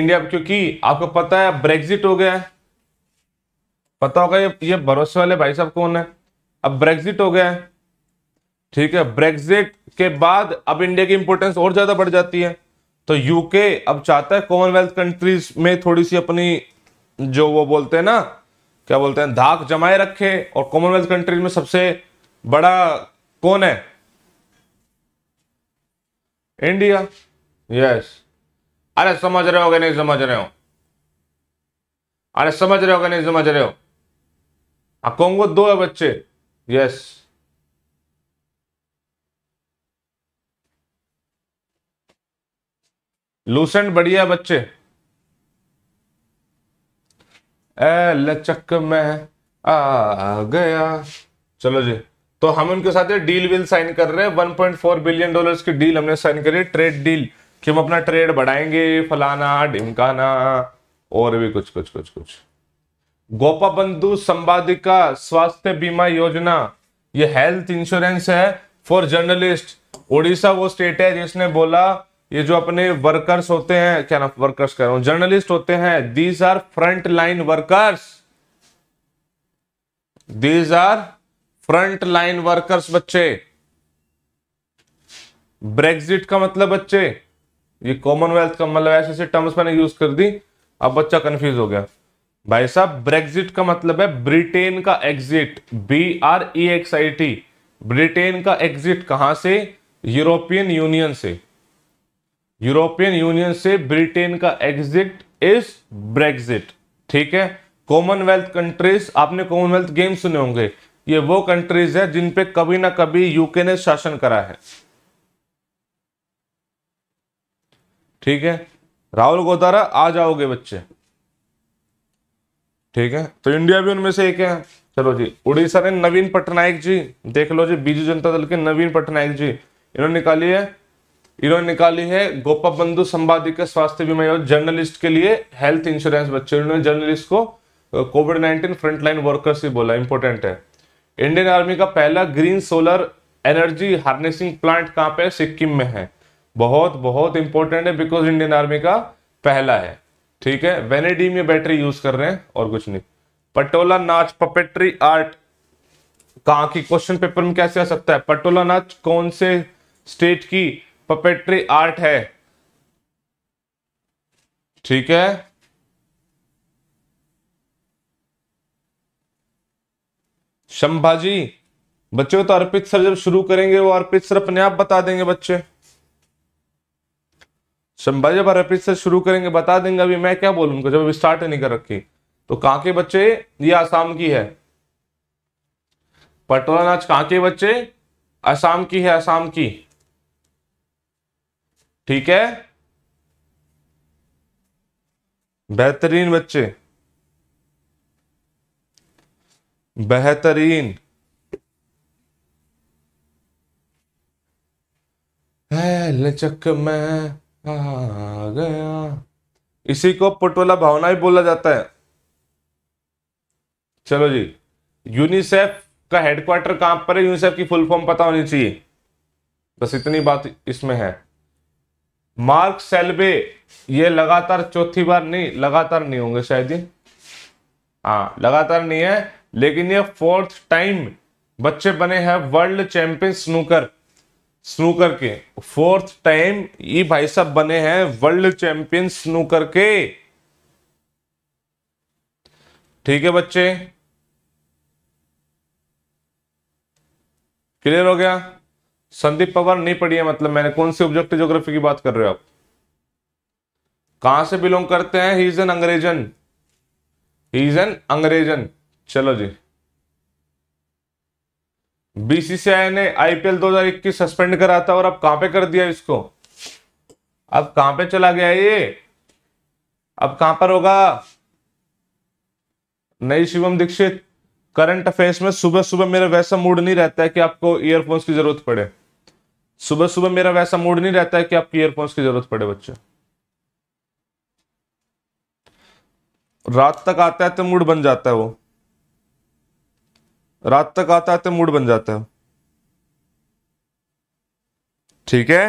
इंडिया क्योंकि आपको पता है ब्रेग्जिट हो गया है पता होगा ये ये भरोसे वाले भाई साहब कौन है अब ब्रेग्जिट हो गया है ठीक है ब्रेग्जिट के बाद अब इंडिया की इंपोर्टेंस और ज्यादा बढ़ जाती है तो यूके अब चाहता है कॉमनवेल्थ कंट्रीज में थोड़ी सी अपनी जो वो बोलते हैं ना क्या बोलते हैं धाक जमाए रखे और कॉमनवेल्थ कंट्रीज में सबसे बड़ा कौन है इंडिया यस अरे समझ रहे हो कि नहीं समझ रहे हो अरे समझ रहे हो कि नहीं समझ रहे हो हाँ, कोंगो दो है बच्चे यस लूसेंट बढ़िया बच्चे ए लचक में आ गया चलो जी तो हम उनके साथ डील विल साइन कर रहे हैं 1.4 बिलियन डॉलर्स की डील हमने साइन करी ट्रेड डील कि हम अपना ट्रेड बढ़ाएंगे फलाना ढिमकाना और भी कुछ कुछ कुछ कुछ गोपा बंधु संवादिका स्वास्थ्य बीमा योजना ये हेल्थ इंश्योरेंस है फॉर जर्नलिस्ट ओडिशा वो स्टेट है जिसने बोला ये जो अपने वर्कर्स होते हैं क्या ना वर्कर्स कह रहा हूं जर्नलिस्ट होते हैं these are front line workers these are front line workers बच्चे ब्रेग्जिट का मतलब बच्चे ये कॉमनवेल्थ का मतलब ऐसे ऐसे टर्म्स मैंने यूज कर दी अब बच्चा कंफ्यूज हो गया भाई साहब ब्रेग्जिट का मतलब है ब्रिटेन का exit B R E X I T Britain का एग्जिट कहां से यूरोपियन यूनियन से यूरोपियन यूनियन से ब्रिटेन का एग्जिट इज ब्रेग्जिट ठीक है कॉमनवेल्थ कंट्रीज आपने कॉमनवेल्थ गेम सुने होंगे ये वो कंट्रीज है जिन पे कभी ना कभी यूके ने शासन करा है ठीक है राहुल गोदारा आ जाओगे बच्चे ठीक है तो इंडिया भी उनमें से एक है चलो जी उड़ीसा ने नवीन पटनायक जी देख लो जी बीजू जनता दल के नवीन पटनायक जी इन्होंने निकाली है इन्होंने निकाली है गोपा बंधु के स्वास्थ्य बीमा योजना जर्नलिस्ट के लिए हेल्थ इंश्योरेंस बच्चे इन्होंने जर्नलिस्ट को कोविड नाइन्टीन फ्रंटलाइन वर्कर्स ही बोला इंपॉर्टेंट है इंडियन आर्मी का पहला green solar energy harnessing plant कहाँ पे सिक्किम में है बहुत बहुत इंपॉर्टेंट है बिकॉज इंडियन आर्मी का पहला है ठीक है वेनेडी में बैटरी यूज कर रहे हैं और कुछ नहीं पटोला नाच पपेट्री आर्ट कहाँ की क्वेश्चन पेपर में कैसे आ सकता है पटोला नाच कौन से स्टेट की पपेट्री आर्ट है ठीक है शंभाजी बच्चे तो अर्पित सर जब शुरू करेंगे वो अर्पित सर अपने आप बता देंगे बच्चे शंभाजी जब अर्पित सर शुरू करेंगे बता देंगे अभी मैं क्या बोलूं उनको जब अभी स्टार्ट नहीं कर रखी तो कहा के बच्चे ये आसाम की है पटोला नाच कहा के बच्चे आसाम की है आसाम की ठीक है बेहतरीन बच्चे बेहतरीन लचक में आ गया इसी को पुटवला भावना ही बोला जाता है चलो जी यूनिसेफ का हेडक्वार्टर कहां पर है यूनिसेफ की फुल फॉर्म पता होनी चाहिए बस इतनी बात इसमें है मार्क सेल्बे ये लगातार चौथी बार नहीं लगातार नहीं होंगे शायद ही हाँ लगातार नहीं है लेकिन यह फोर्थ टाइम बच्चे बने हैं वर्ल्ड चैंपियन स्नूकर स्नूकर के फोर्थ टाइम ये भाई साहब बने हैं वर्ल्ड चैंपियन स्नूकर के ठीक है बच्चे क्लियर हो गया संदीप पवार नहीं पढ़ी है मतलब मैंने कौन सी ऑब्जेक्ट ज्योग्राफी की बात कर रहे हो आप कहां से बिलोंग करते हैं ही इज एन अंग्रेजन ही इज एन अंग्रेजन चलो जी बीसीसीआई ने आईपीएल 2021 सस्पेंड करा था और अब कहां पे कर दिया इसको अब कहां पे चला गया ये अब कहां पर होगा नई शिवम दीक्षित करंट अफेयर्स में सुबह सुबह मेरा वैसा मूड नहीं रहता है कि आपको ईयरफोन्स की जरूरत पड़े सुबह सुबह मेरा वैसा मूड नहीं रहता है कि आपको ईयरफोन्स की जरूरत पड़े बच्चे रात तक आता है तो मूड बन जाता है वो रात तक आता आते तो मूड बन जाता है ठीक है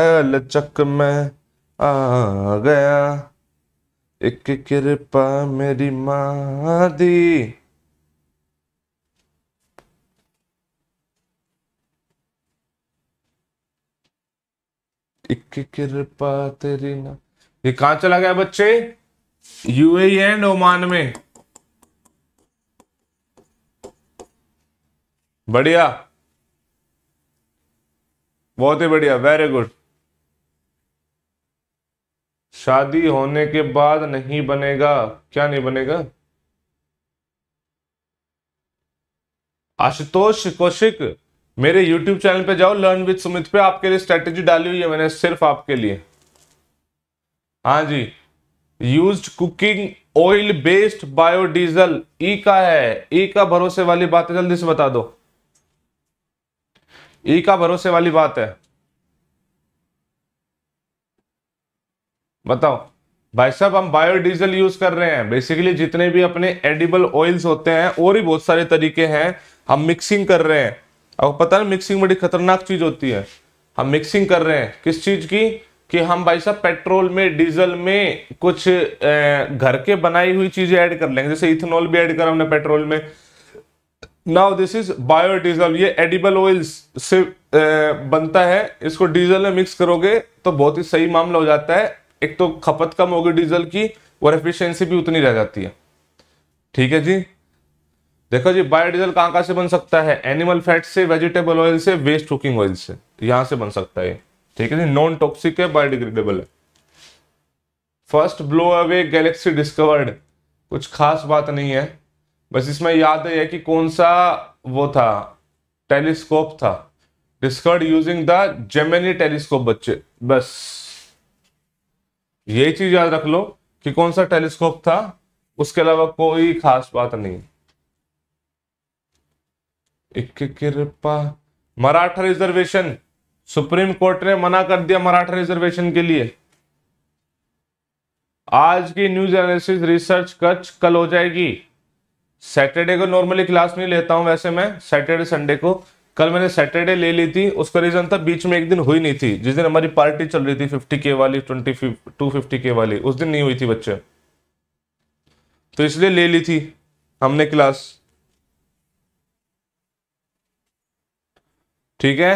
अल चक में आ गया एक कृपा मेरी माँ दी एक कृपा तेरी ना ये कहाँ चला गया बच्चे यूएई एंड ओमान में बढ़िया बहुत ही बढ़िया वेरी गुड शादी होने के बाद नहीं बनेगा क्या नहीं बनेगा आशुतोष कौशिक मेरे YouTube चैनल पे जाओ लर्न विद सुमित पे आपके लिए स्ट्रेटेजी डाली हुई है मैंने सिर्फ आपके लिए हाँ जी used cooking oil based biodiesel ई का है ई का भरोसे वाली बातें जल्दी से बता दो ई e का भरोसे वाली बात है बताओ भाई साहब हम बायोडीजल यूज कर रहे हैं बेसिकली जितने भी अपने एडिबल ऑयल्स होते हैं और भी बहुत सारे तरीके हैं हम मिक्सिंग कर रहे हैं अब पता है मिक्सिंग बड़ी खतरनाक चीज होती है हम मिक्सिंग कर रहे हैं किस चीज की कि हम भाई साहब पेट्रोल में डीजल में कुछ घर के बनाई हुई चीजें ऐड कर लेंगे जैसे इथेनॉल भी ऐड करा हमने पेट्रोल में नाउ दिस इज बायोडीजल ये एडिबल ऑयल्स से बनता है इसको डीजल में मिक्स करोगे तो बहुत ही सही मामला हो जाता है एक तो खपत कम होगी डीजल की और एफिशिएंसी भी उतनी रह जाती है ठीक है जी देखो जी बायोडीजल कहाँ कहाँ से बन सकता है एनिमल फैट से वेजिटेबल ऑयल से वेस्ट कुकिंग ऑयल से तो यहां से बन सकता है ठीक है जी नॉन टॉक्सिक है बायोडिग्रेडेबल है first blow away galaxy discovered कुछ खास बात नहीं है बस इसमें याद है कि कौन सा वो था टेलीस्कोप था discovered using the Gemini telescope बच्चे बस यही चीज याद रख लो कि कौन सा टेलीस्कोप था उसके अलावा कोई खास बात नहीं कृपा मराठा रिजर्वेशन सुप्रीम कोर्ट ने मना कर दिया मराठा रिजर्वेशन के लिए आज की न्यूज एनालिसिस रिसर्च कच कल हो जाएगी सैटरडे को नॉर्मली क्लास नहीं लेता हूं वैसे मैं सैटरडे संडे को कल मैंने सैटरडे ले ली थी उसका रीजन था बीच में एक दिन हुई नहीं थी जिस दिन हमारी पार्टी चल रही थी फिफ्टी के वाली ट्वेंटी टू फिफ्टी के वाली उस दिन नहीं हुई थी बच्चे तो इसलिए ले ली थी हमने क्लास ठीक है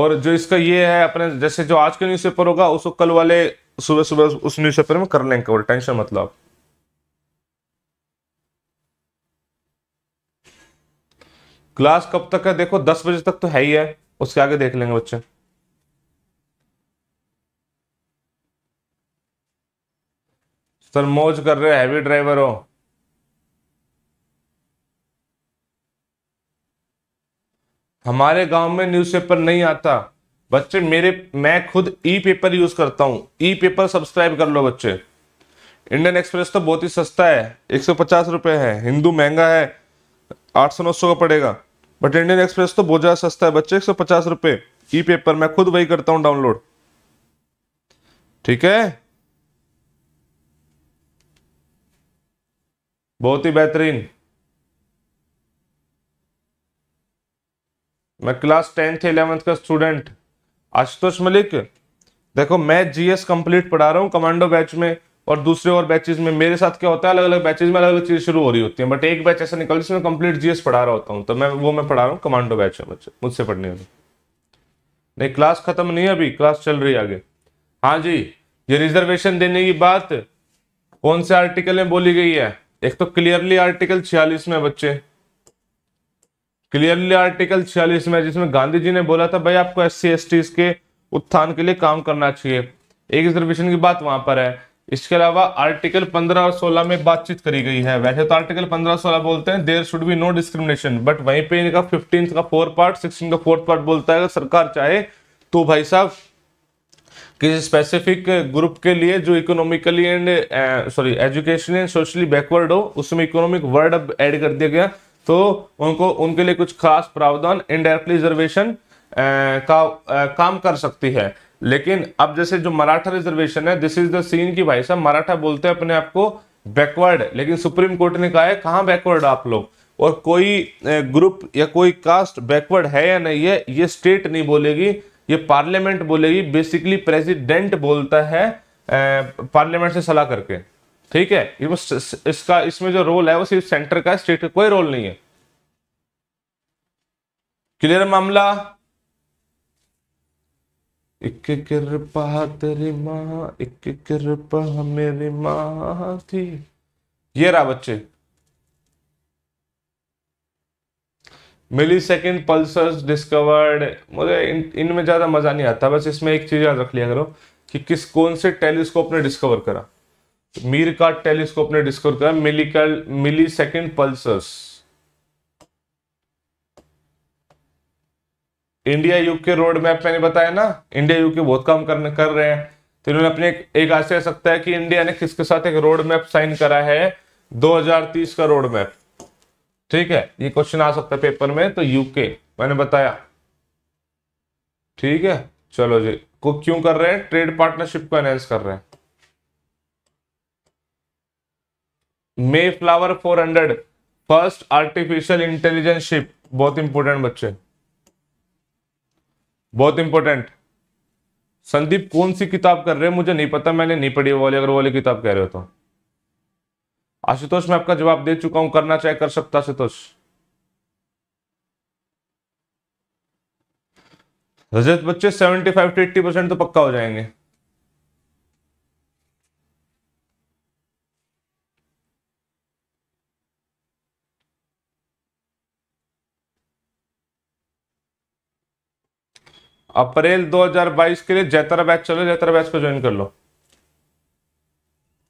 और जो इसका ये है अपने जैसे जो आज का पेपर होगा उसको कल वाले सुबह सुबह उस पेपर में कर लेंगे टेंशन मतलब क्लास कब तक है देखो दस बजे तक तो है ही है उसके आगे देख लेंगे बच्चे सर मौज कर रहे हैवी ड्राइवर हो हमारे गांव में न्यूज़पेपर नहीं आता बच्चे मेरे मैं खुद ई पेपर यूज करता हूँ ई पेपर सब्सक्राइब कर लो बच्चे इंडियन एक्सप्रेस तो बहुत ही सस्ता है एक सौ पचास रुपये है हिंदू महंगा है आठ सौ नौ सौ का पड़ेगा बट इंडियन एक्सप्रेस तो बहुत ज्यादा सस्ता है बच्चे एक सौ पचास रुपये ई पेपर मैं खुद वही करता हूं डाउनलोड ठीक है बहुत ही बेहतरीन मैं क्लास टेंथ इलेवेंथ का स्टूडेंट आशुतोष मलिक देखो मैं जीएस कंप्लीट पढ़ा रहा हूं कमांडो बैच में और दूसरे और बैचेज में मेरे साथ क्या होता है अलग अलग बैचेज में अलग अलग चीज़ शुरू हो रही होती है बट एक बैच ऐसा निकल जिसमें कंप्लीट जीएस पढ़ा रहा होता हूँ तो मैं वो मैं पढ़ा रहा हूँ कमांडो बैच है बच्चे मुझसे पढ़ने वाले नहीं क्लास खत्म नहीं है अभी क्लास चल रही है आगे हाँ जी ये रिजर्वेशन देने की बात कौन से आर्टिकल में बोली गई है एक तो क्लियरली आर्टिकल छियालीस में बच्चे क्लियरली आर्टिकल छियालीस में जिसमें गांधी जी ने बोला था भाई आपको एस सी के उत्थान के लिए काम करना चाहिए एक रिजर्वेशन की बात वहां पर है इसके अलावा आर्टिकल 15 और 16 में बातचीत करी गई है वैसे तो आर्टिकल 15 और 16 बोलते हैं there should be no discrimination but वहीं पे इनका फिफ्टीन का फोर्थ पार्ट सिक्सटीन का फोर्थ पार्ट बोलता है अगर सरकार चाहे तो भाई साहब किसी स्पेसिफिक ग्रुप के लिए जो economically and sorry education and socially backward हो उसमें इकोनॉमिक वर्ड अब एड कर दिया गया तो उनको उनके लिए कुछ खास प्रावधान इनडायरेक्टली रिजर्वेशन का आ, काम कर सकती है लेकिन अब जैसे जो मराठा रिजर्वेशन है दिस इज द सीन की भाई साहब मराठा बोलते हैं अपने आप को बैकवर्ड लेकिन सुप्रीम कोर्ट ने कहा है कहाँ बैकवर्ड आप लोग और कोई ग्रुप या कोई कास्ट बैकवर्ड है या नहीं है ये स्टेट नहीं बोलेगी ये पार्लियामेंट बोलेगी बेसिकली प्रेसिडेंट बोलता है पार्लियामेंट से सलाह करके ठीक है इसका इसमें जो रोल है वो सिर्फ सेंटर का स्टेट का कोई रोल नहीं है क्लियर मामला एक कृपा तेरी माँ एक कृपा मेरी माँ थी ये रहा बच्चे मिली सेकेंड पल्स डिस्कवर्ड मुझे इन इनमें ज़्यादा मज़ा नहीं आता बस इसमें एक चीज़ याद रख लिया करो कि किस कौन से टेलीस्कोप ने डिस्कवर करा मीर का टेलीस्कोप ने डिस्कवर करा मिली कल मिली second pulsars India UK road map मैंने बताया ना इंडिया यूके बहुत काम करने कर रहे हैं तो इन्होंने अपने एक आशय सकता है कि इंडिया ने किसके साथ एक रोड मैप साइन करा है 2030 का रोड मैप ठीक है ये क्वेश्चन आ सकता है पेपर में तो यूके मैंने बताया ठीक है चलो जी को क्यों कर रहे हैं ट्रेड पार्टनरशिप को अनाउंस कर रहे हैं Mayflower four hundred first artificial intelligence ship बहुत इंपॉर्टेंट बच्चे बहुत इंपॉर्टेंट संदीप कौन सी किताब कर रहे हैं मुझे नहीं पता मैंने नहीं पढ़ी वाली अगर वाली किताब कह रहे हो तो आशुतोष मैं आपका जवाब दे चुका हूं करना चाहे कर सकता आशुतोष रजत बच्चे seventy five to eighty percent तो पक्का हो जाएंगे अप्रैल 2022 के लिए जैतरा बैच चलो जैतरा बैच पे ज्वाइन कर लो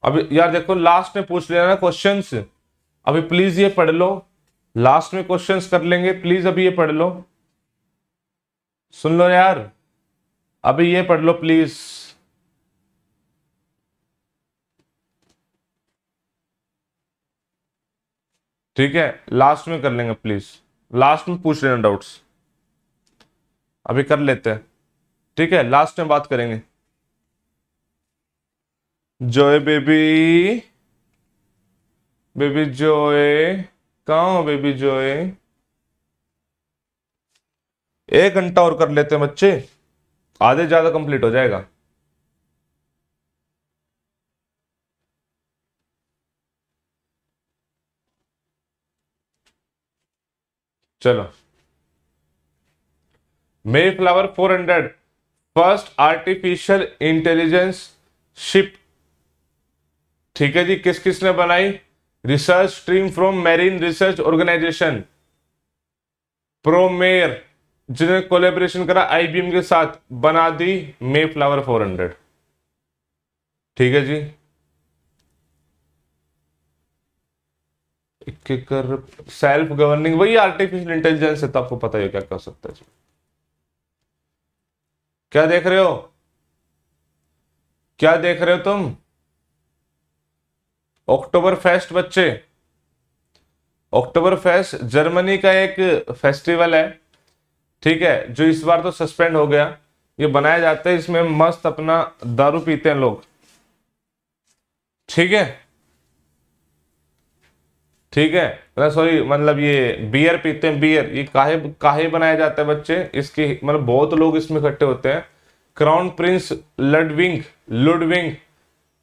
अभी यार देखो लास्ट में पूछ लेना क्वेश्चन अभी प्लीज ये पढ़ लो लास्ट में क्वेश्चंस कर लेंगे प्लीज अभी ये पढ़ लो सुन लो यार अभी ये पढ़ लो प्लीज ठीक है लास्ट में कर लेंगे प्लीज लास्ट में पूछ लेना डाउट्स अभी कर लेते हैं ठीक है लास्ट में बात करेंगे जोए बेबी बेबी जोए कहा हो बेबी जोए एक घंटा और कर लेते हैं बच्चे आधे ज्यादा कंप्लीट हो जाएगा चलो Mayflower four hundred first artificial intelligence ship ठीक है जी किस किस ने बनाई research stream from marine research organisation ProMare जिन्होंने कोलेबोरेशन करा आईबीएम के साथ बना दी मे फ्लावर फोर हंड्रेड ठीक है जी सेल्फ गवर्निंग वही आर्टिफिशियल इंटेलिजेंस है तो आपको पता ही क्या कर सकता है जी क्या देख रहे हो क्या देख रहे हो तुम ऑक्टोबर फेस्ट बच्चे ऑक्टोबर फेस्ट जर्मनी का एक फेस्टिवल है ठीक है जो इस बार तो सस्पेंड हो गया ये बनाया जाता है इसमें मस्त अपना दारू पीते हैं लोग ठीक है ठीक है सॉरी मतलब, मतलब ये बियर पीते हैं बियर ये काहे काहे बनाए जाते हैं बच्चे इसके मतलब बहुत लोग इसमें इकट्ठे होते हैं क्राउन प्रिंस लडविंग लुडविंग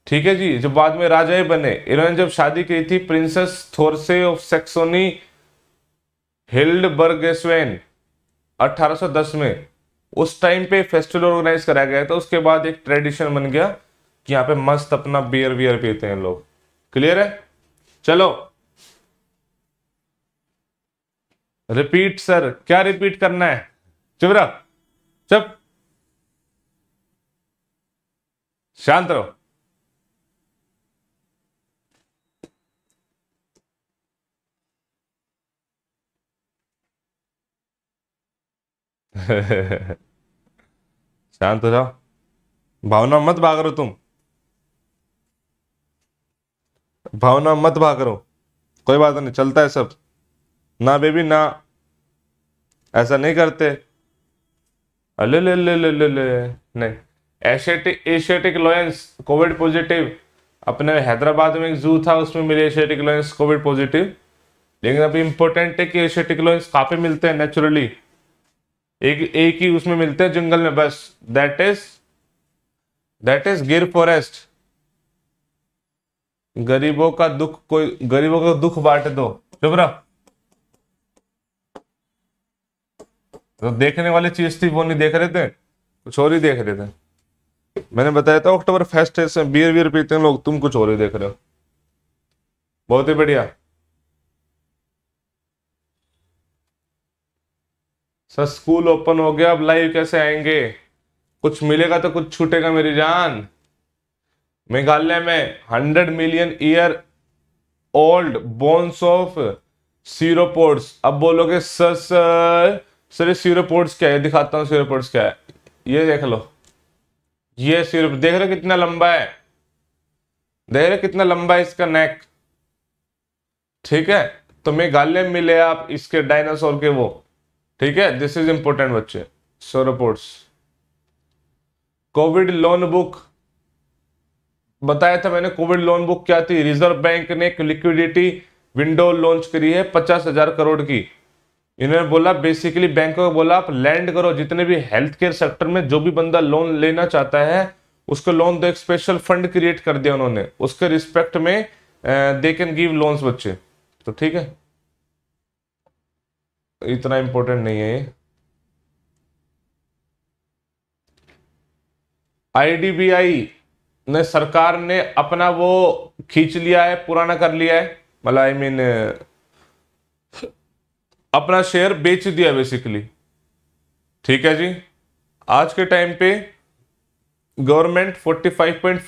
ठीक है जी जो बाद में राजा ही बने इन्होंने जब शादी की थी प्रिंसेस थोरसे ऑफ सेक्सोनी हिल्ड हिल्डबर्गेस्वेन 1810 में उस टाइम पे फेस्टिवल ऑर्गेनाइज कराया गया था उसके बाद एक ट्रेडिशन बन गया कि यहाँ पे मस्त अपना बियर वियर पीते हैं लोग क्लियर है चलो रिपीट सर क्या रिपीट करना है चुपरा चुप शांत रहो शांत हो जाओ भावना मत भाग रहो तुम भावना मत भाग रहो कोई बात नहीं चलता है सब ना बेबी ना ऐसा नहीं करते अले ले ले ले ले ले नहीं Asiatic Asiatic lions covid positive अपने हैदराबाद में एक जू था उसमें मिले एशियाटिक लॉयंस कोविड पॉजिटिव लेकिन अभी इम्पोर्टेंट है कि एशियाटिक लॉयंस काफ़ी मिलते हैं नेचुरली एक एक ही उसमें मिलते हैं जंगल में बस that is that is Gir forest गरीबों का दुख कोई गरीबों का दुख बांट दो चुप रहा तो देखने वाली चीज थी वो नहीं देख रहे थे कुछ और ही देख रहे थे मैंने बताया था अक्टूबर फेस्ट है बियर बियर पीते हैं लोग तुम कुछ और ही देख रहे हो बहुत ही बढ़िया सर स्कूल ओपन हो गया अब लाइव कैसे आएंगे कुछ मिलेगा तो कुछ छूटेगा मेरी जान मेघालय में hundred million year old bones of sauropods अब बोलोगे सर सर सर ये सीरो पोर्ट्स क्या है दिखाता हूँ सीरो पोर्ट्स क्या है ये देख लो ये सीरो देख रहे कितना लंबा है देख रहे कितना लंबा है इसका नेक ठीक है तो गाले मिले आप इसके डायनासोर के वो ठीक है दिस इज इंपोर्टेंट बच्चे सो कोविड लोन बुक बताया था मैंने कोविड लोन बुक क्या थी रिजर्व बैंक ने एक लिक्विडिटी विंडो लॉन्च करी है पचास हजार करोड़ की इन्होंने बोला बेसिकली बैंकों को बोला आप लैंड करो जितने भी हेल्थ केयर सेक्टर में जो भी बंदा लोन लेना चाहता है उसको लोन दो एक स्पेशल फंड क्रिएट कर दिया उन्होंने उसके रिस्पेक्ट में दे कैन गिव लोन्स बच्चे तो ठीक है इतना इंपॉर्टेंट नहीं है ये आईडीबीआई ने सरकार ने अपना वो खींच लिया है पुराना कर लिया है मतलब आई मीन अपना शेयर बेच दिया बेसिकली ठीक है जी आज के टाइम पे गवर्नमेंट 45.48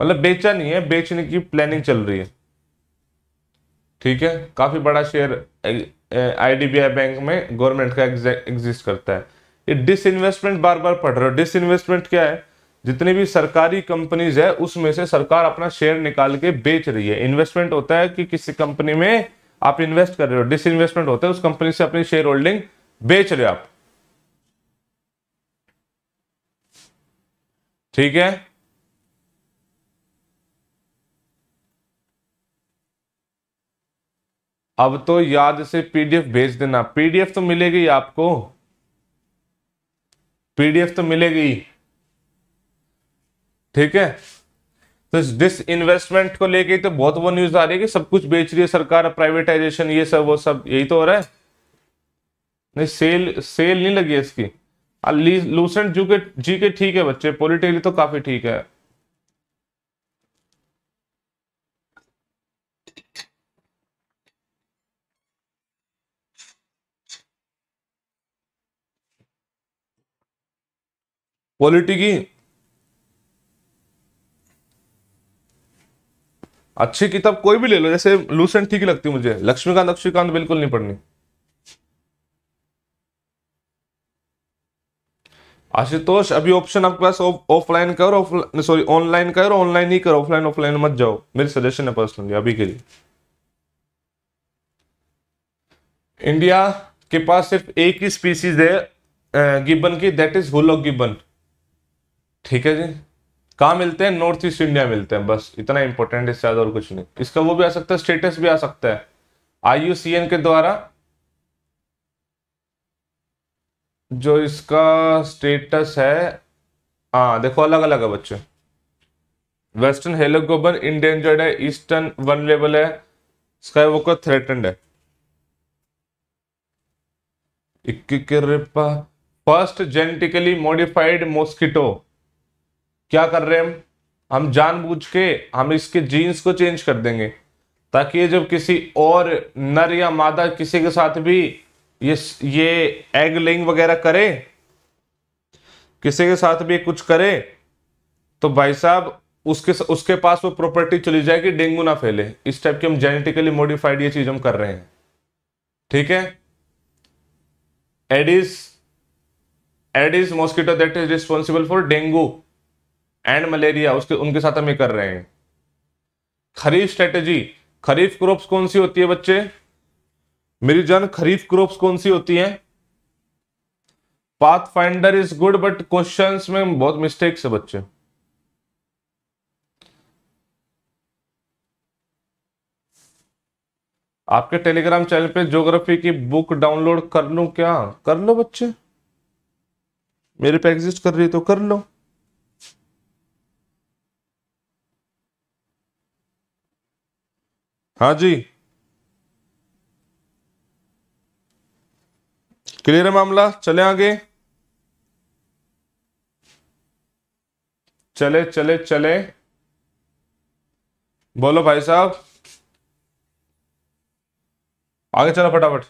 मतलब बेचा नहीं है बेचने की प्लानिंग चल रही है ठीक है काफी बड़ा शेयर आईडीबीआई बैंक में गवर्नमेंट का एग्जिस्ट करता है ये डिस इन्वेस्टमेंट बार बार पढ़ रहे हो डिस इन्वेस्टमेंट क्या है जितनी भी सरकारी कंपनीज है उसमें से सरकार अपना शेयर निकाल के बेच रही है इन्वेस्टमेंट होता है कि किसी कंपनी में आप इन्वेस्ट कर रहे हो डिस इन्वेस्टमेंट होता है उस कंपनी से अपनी शेयर होल्डिंग बेच रहे हो आप ठीक है अब तो याद से पीडीएफ भेज देना पीडीएफ तो मिलेगी आपको पीडीएफ तो मिलेगी ठीक है तो इस डिस इन्वेस्टमेंट को लेके तो बहुत वो न्यूज आ रही है कि सब कुछ बेच रही है सरकार प्राइवेटाइजेशन ये सब वो सब यही तो हो रहा है नहीं सेल सेल नहीं लगी इसकी लूसेंट जू के जी के ठीक है बच्चे पोलिटिकली तो काफी ठीक है पॉलिटिकी अच्छी किताब कोई भी ले लो जैसे लूसेंट ठीक लगती है मुझे लक्ष्मीकांत लक्ष्मीकांत बिल्कुल नहीं पढ़नी आशुतोष अभी ऑप्शन आपके पास ऑफलाइन कर सॉरी ऑनलाइन कर ऑनलाइन ही करो ऑफलाइन ऑफलाइन मत जाओ मेरी सजेशन है पर्सनली अभी के लिए इंडिया के पास सिर्फ एक ही स्पीसीज है गिबन की दैट इज हुलो गिबन ठीक है जी कहा मिलते हैं नॉर्थ ईस्ट इंडिया मिलते हैं बस इतना इंपॉर्टेंट है और कुछ नहीं इसका वो भी आ सकता है स्टेटस भी आ सकता है आई के द्वारा जो इसका स्टेटस है हाँ देखो अलग अलग है बच्चे वेस्टर्न हेलोगोबन जो है ईस्टर्न वनलेबल है स्काई वोकर थ्रेटेंड है फर्स्ट जेनेटिकली मॉडिफाइड मॉस्किटो क्या कर रहे हैं हम हम जानबूझ के हम इसके जीन्स को चेंज कर देंगे ताकि ये जब किसी और नर या मादा किसी के साथ भी ये ये एग लिंग वगैरह करे किसी के साथ भी कुछ करे तो भाई साहब उसके उसके पास वो प्रॉपर्टी चली जाएगी डेंगू ना फैले इस टाइप की हम जेनेटिकली मॉडिफाइड ये चीज हम कर रहे हैं ठीक है aedes aedes mosquito that is responsible for dengue and malaria उसके उनके साथ हम ये कर रहे हैं खरीफ स्ट्रेटेजी खरीफ क्रॉप्स कौन सी होती है बच्चे मेरी जान खरीफ क्रॉप्स कौन सी होती है path finder is good but question में बहुत मिस्टेक्स है बच्चे आपके टेलीग्राम चैनल पे ज्योग्राफी की बुक डाउनलोड कर लो क्या कर लो बच्चे मेरे पे एग्जिस्ट कर रही है तो कर लो हाँ जी क्लियर है मामला चले आगे चले चले चले बोलो भाई साहब आगे चलो फटाफट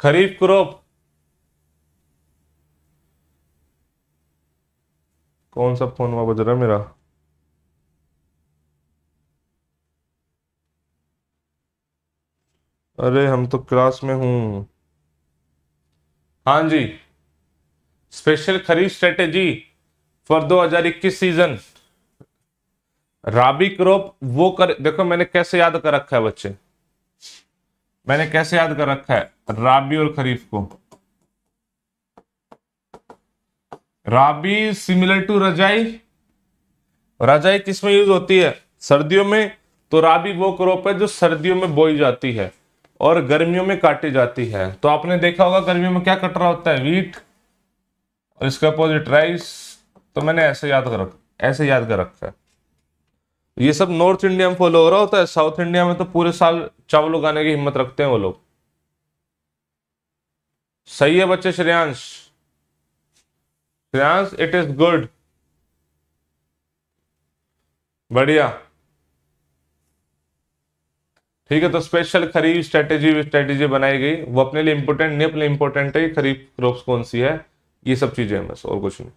खरीफ क्रोप कौन सा फोन वहाँ बज रहा है मेरा अरे हम तो क्लास में हूँ हाँ जी special kharif strategy for 2021 season rabi crop वो कर देखो मैंने कैसे याद कर रखा है बच्चे मैंने कैसे याद कर रखा है राबी और खरीफ को राबी सिमिलर टू रजाई रजाई किसमें यूज होती है सर्दियों में तो राबी वो क्रॉप है जो सर्दियों में बोई जाती है और गर्मियों में काटी जाती है तो आपने देखा होगा गर्मियों में क्या कट रहा होता है वीट और इसके अपोजिट राइस तो मैंने ऐसे याद कर रखा ऐसे याद कर रखा है ये सब नॉर्थ इंडिया में फॉलो हो रहा होता है साउथ इंडिया में तो पूरे साल चावल उगाने की हिम्मत रखते हैं वो लोग सही है बच्चे Shreyansh Shreyans it is good बढ़िया ठीक है तो स्पेशल खरीफ स्ट्रेटेजी स्ट्रेटेजी बनाई गई वो अपने लिए इंपोर्टेंट नहीं अपने इंपोर्टेंट है खरीफ क्रॉप कौन सी है ये सब चीजें हैं बस और कुछ नहीं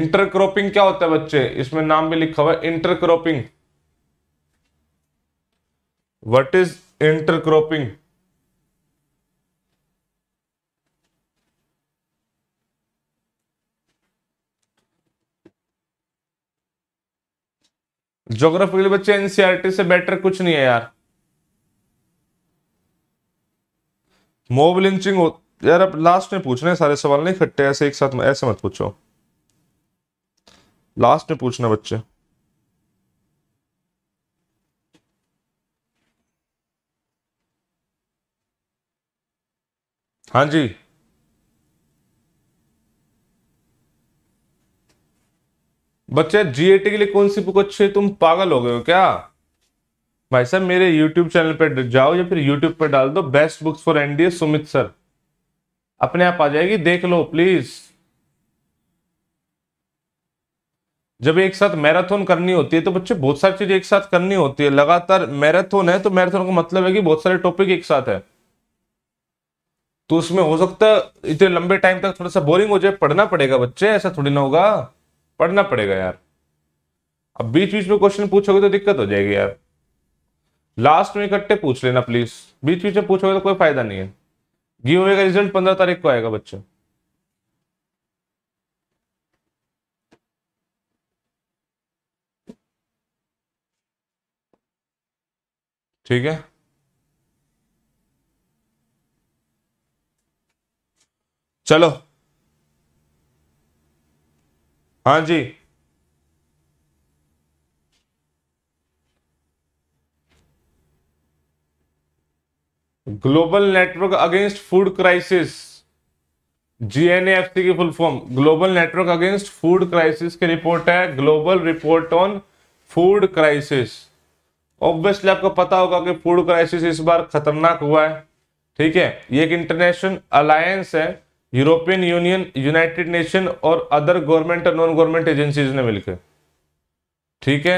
इंटरक्रॉपिंग क्या होता है बच्चे इसमें नाम भी लिखा हुआ है intercropping what is intercropping geography के लिए बच्चे एनसीआरटी e से बेटर कुछ नहीं है यार मोब लिंचिंग हो यार अब लास्ट में पूछना है सारे सवाल नहीं इकट्ठे ऐसे एक साथ ऐसे मत पूछो लास्ट में पूछना बच्चे हाँ जी बच्चे जीएटी के लिए कौन सी बुक अच्छी है तुम पागल हो गए हो क्या भाई साहब मेरे यूट्यूब चैनल पर जाओ या फिर यूट्यूब पर डाल दो best books for NDA Sumit sir अपने आप आ जाएगी देख लो प्लीज जब एक साथ मैराथन करनी होती है तो बच्चे बहुत सारी चीजें एक साथ करनी होती है लगातार मैराथन है तो मैराथन का मतलब है कि बहुत सारे टॉपिक एक साथ है तो उसमें हो सकता है इतने लंबे टाइम तक थोड़ा सा बोरिंग हो जाए पढ़ना पड़ेगा बच्चे ऐसा थोड़ी ना होगा पढ़ना पड़ेगा यार अब बीच बीच में क्वेश्चन पूछोगे तो दिक्कत हो जाएगी यार लास्ट में इकट्ठे पूछ लेना प्लीज बीच बीच में पूछोगे तो कोई फायदा नहीं है अवे का रिजल्ट पंद्रह तारीख को आएगा बच्चों ठीक है चलो हाँ जी global network against food crisis GNFC की full form global network against food crisis की रिपोर्ट है global report on food crisis obviously आपको पता होगा कि फूड क्राइसिस इस बार खतरनाक हुआ है ठीक है ये एक इंटरनेशनल अलायंस है यूरोपियन यूनियन यूनाइटेड नेशन और अदर गवर्नमेंट और नॉन गवर्नमेंट एजेंसीज ने मिलकर ठीक है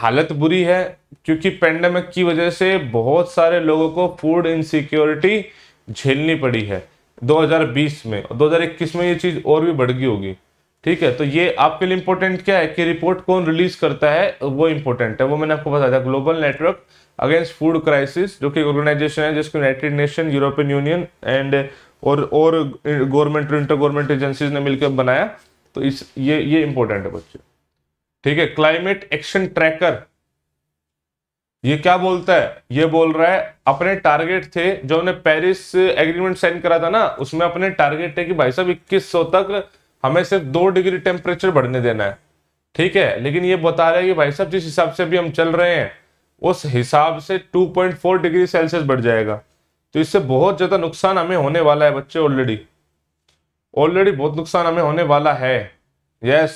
हालत बुरी है क्योंकि पेंडेमिक की वजह से बहुत सारे लोगों को फूड इनसिक्योरिटी झेलनी पड़ी है 2020 में और 2021 में ये चीज़ और भी बढ़ गई होगी ठीक है तो ये आपके लिए इम्पोर्टेंट क्या है कि रिपोर्ट कौन रिलीज करता है वो इम्पोर्टेंट है वो मैंने आपको बताया था global network against food crisis जो कि ऑर्गेनाइजेशन है जिसको United Nation European Union and और और गवर्नमेंट और इंटर गवर्नमेंट एजेंसीज ने मिलकर बनाया तो इस ये ये इंपॉर्टेंट है बच्चे ठीक है क्लाइमेट एक्शन ट्रैकर ये क्या बोलता है ये बोल रहा है अपने टारगेट थे जो हमने पेरिस एग्रीमेंट साइन करा था ना उसमें अपने टारगेट है कि भाई साहब इक्कीस तक हमें सिर्फ दो डिग्री टेम्परेचर बढ़ने देना है ठीक है लेकिन ये बता रहे हैं कि भाई साहब जिस हिसाब से अभी हम चल रहे हैं उस हिसाब से 2.4 डिग्री सेल्सियस बढ़ जाएगा तो इससे बहुत ज़्यादा नुकसान हमें होने वाला है बच्चे ऑलरेडी ऑलरेडी बहुत नुकसान हमें होने वाला है यस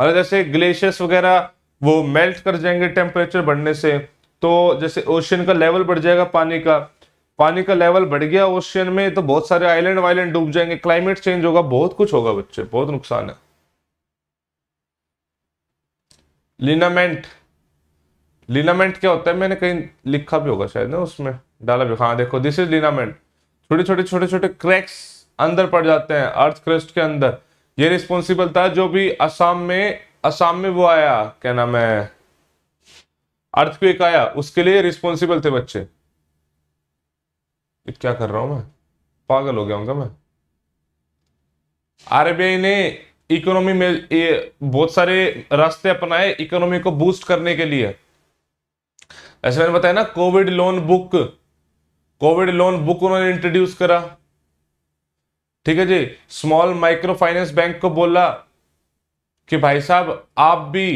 अरे जैसे ग्लेशियर्स वगैरह वो मेल्ट कर जाएंगे टेम्परेचर बढ़ने से तो जैसे ओशियन का लेवल बढ़ जाएगा पानी का पानी का लेवल बढ़ गया ओशियन में तो बहुत सारे आइलैंड वाइलैंड डूब जाएंगे क्लाइमेट चेंज होगा बहुत कुछ होगा बच्चे बहुत नुकसान है लिनामेंट लिनामेंट क्या होता है मैंने कहीं लिखा भी होगा शायद ना उसमें डाला भी हाँ देखो दिस इज लिनामेंट छोटे छोटे छोटे छोटे क्रैक्स अंदर पड़ जाते हैं अर्थ क्रस्ट के अंदर ये रिस्पॉन्सिबल था जो भी असम में असम में वो आया क्या नाम है अर्थ क्विक आया उसके लिए रिस्पॉन्सिबल थे बच्चे क्या कर रहा हूं मैं पागल हो गया हूँ मैं आरबीआई ने इकोनॉमी में ये बहुत सारे रास्ते अपनाए इकोनॉमी को बूस्ट करने के लिए ऐसे मैंने बताया ना Covid loan book Covid loan book उन्होंने इंट्रोड्यूस करा ठीक है जी स्मॉल माइक्रो फाइनेंस बैंक को बोला कि भाई साहब आप भी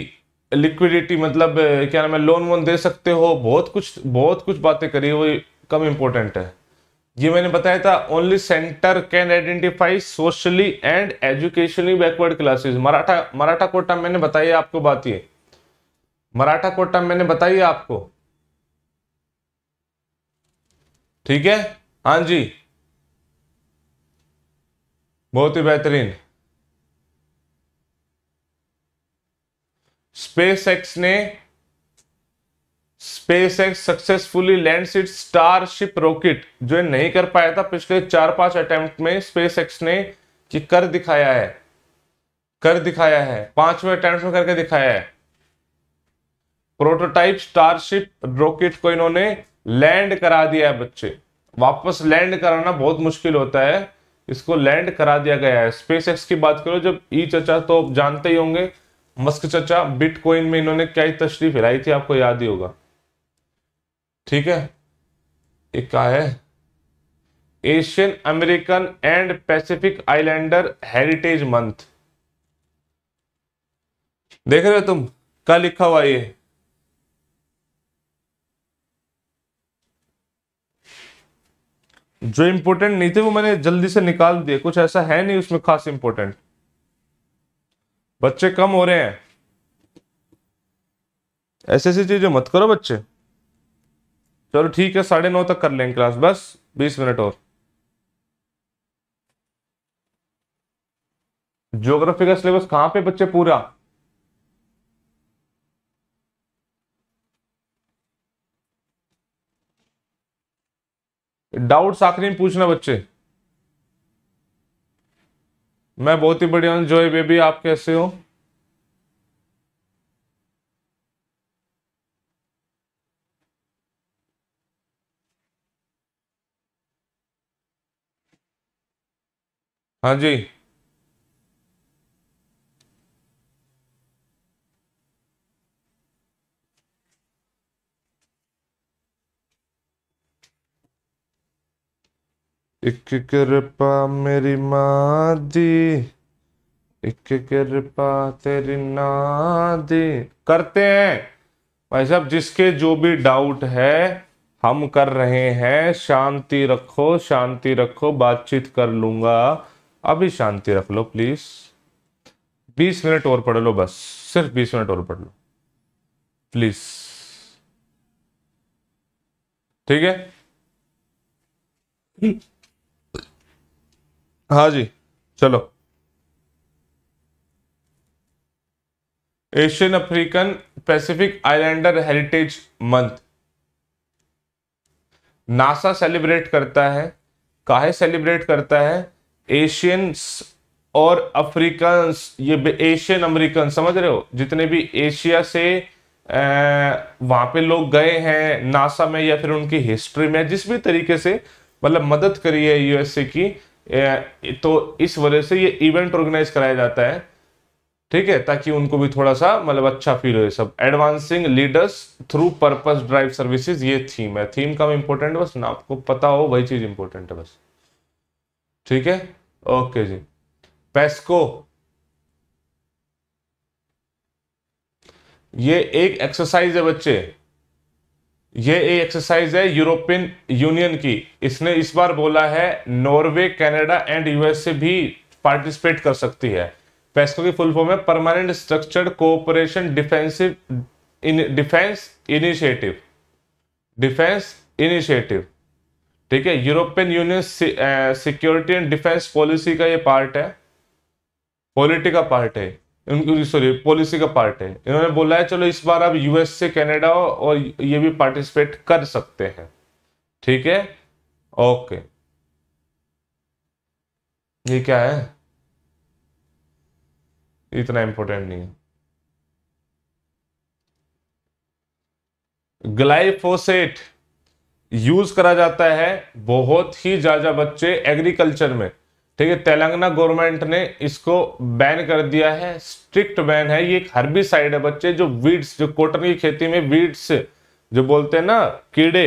लिक्विडिटी मतलब क्या नाम है लोन वोन दे सकते हो बहुत कुछ बहुत कुछ बातें करी वो कम इम्पोर्टेंट है ये मैंने बताया था only centre can identify socially and educationally backward classes Maratha Maratha quota मैंने बताई आपको बात ये मराठा कोटा मैंने बताई आपको ठीक है हाँ जी बहुत ही बेहतरीन स्पेस एक्स ने स्पेस एक्स सक्सेसफुली लैंड सीट स्टारशिप रॉकेट जो ये नहीं कर पाया था पिछले चार पांच अटेम्प्ट में स्पेस एक्स ने कि कर दिखाया है कर दिखाया है पांचवें अटेम्प्ट में करके दिखाया है प्रोटोटाइप स्टारशिप रॉकेट को इन्होंने लैंड करा दिया है बच्चे वापस लैंड कराना बहुत मुश्किल होता है इसको लैंड करा दिया गया है स्पेस एक्स की बात करो जब ई चचा तो आप जानते ही होंगे मस्क चचा बिटकॉइन में इन्होंने क्या ही तशरी फैलाई थी आपको याद ही होगा ठीक है एक क्या है Asian American and Pacific Islander heritage month देख रहे हो तुम क्या लिखा हुआ ये जो इंपोर्टेंट नहीं थे वो मैंने जल्दी से निकाल दिए कुछ ऐसा है नहीं उसमें खास इंपोर्टेंट बच्चे कम हो रहे हैं ऐसी ऐसी चीजें मत करो बच्चे चलो ठीक है साढ़े नौ तक कर लेंगे क्लास बस बीस मिनट और ज्योग्राफी का सिलेबस कहां पे बच्चे पूरा डाउट्स आखिरी में पूछना बच्चे मैं बहुत ही बढ़िया जॉय बेबी आप कैसे हो हाँ जी एक कृपा मेरी माँ दी एक कृपा तेरी नादी करते हैं भाई साहब जिसके जो भी डाउट है हम कर रहे हैं शांति रखो शांति रखो बातचीत कर लूंगा अभी शांति रख लो प्लीज बीस मिनट और पढ़ लो बस सिर्फ बीस मिनट और पढ़ लो प्लीज ठीक है हाँ जी चलो Asian African Pacific Islander heritage month NASA celebrate करता है काहे सेलिब्रेट करता है एशियंस और अफ्रीकन ये एशियन अमेरिकन समझ रहे हो जितने भी एशिया से वहां पे लोग गए हैं नासा में या फिर उनकी हिस्ट्री में जिस भी तरीके से मतलब मदद करी है यूएसए की तो इस वजह से ये इवेंट ऑर्गेनाइज कराया जाता है ठीक है ताकि उनको भी थोड़ा सा मतलब अच्छा फील हो सब advancing leaders through purpose drive services ये थीम है थीम का इंपॉर्टेंट बस ना आपको पता हो वही चीज इंपॉर्टेंट है बस ठीक है ओके जी पेस्को ये एक एक्सरसाइज है बच्चे ये एक्सरसाइज है यूरोपियन यूनियन की इसने इस बार बोला है नॉर्वे कनाडा एंड यूएस भी पार्टिसिपेट कर सकती है पेस्को की फुल फॉर्म है permanent structured cooperation defensive in defence initiative defence initiative ठीक है European Union security and defence policy का ये पार्ट है पॉलिटी का पार्ट है सॉरी पॉलिसी का पार्ट है इन्होंने बोला है चलो इस बार आप यूएस से कैनेडा और ये भी पार्टिसिपेट कर सकते हैं ठीक है ओके ये क्या है इतना इंपॉर्टेंट नहीं है ग्लाइफोसेट यूज करा जाता है बहुत ही ज्यादा बच्चे एग्रीकल्चर में ठीक है तेलंगाना गवर्नमेंट ने इसको बैन कर दिया है स्ट्रिक्ट बैन है ये एक साइड है बच्चे जो वीड्स जो कॉटन की खेती में वीड्स जो बोलते हैं ना कीड़े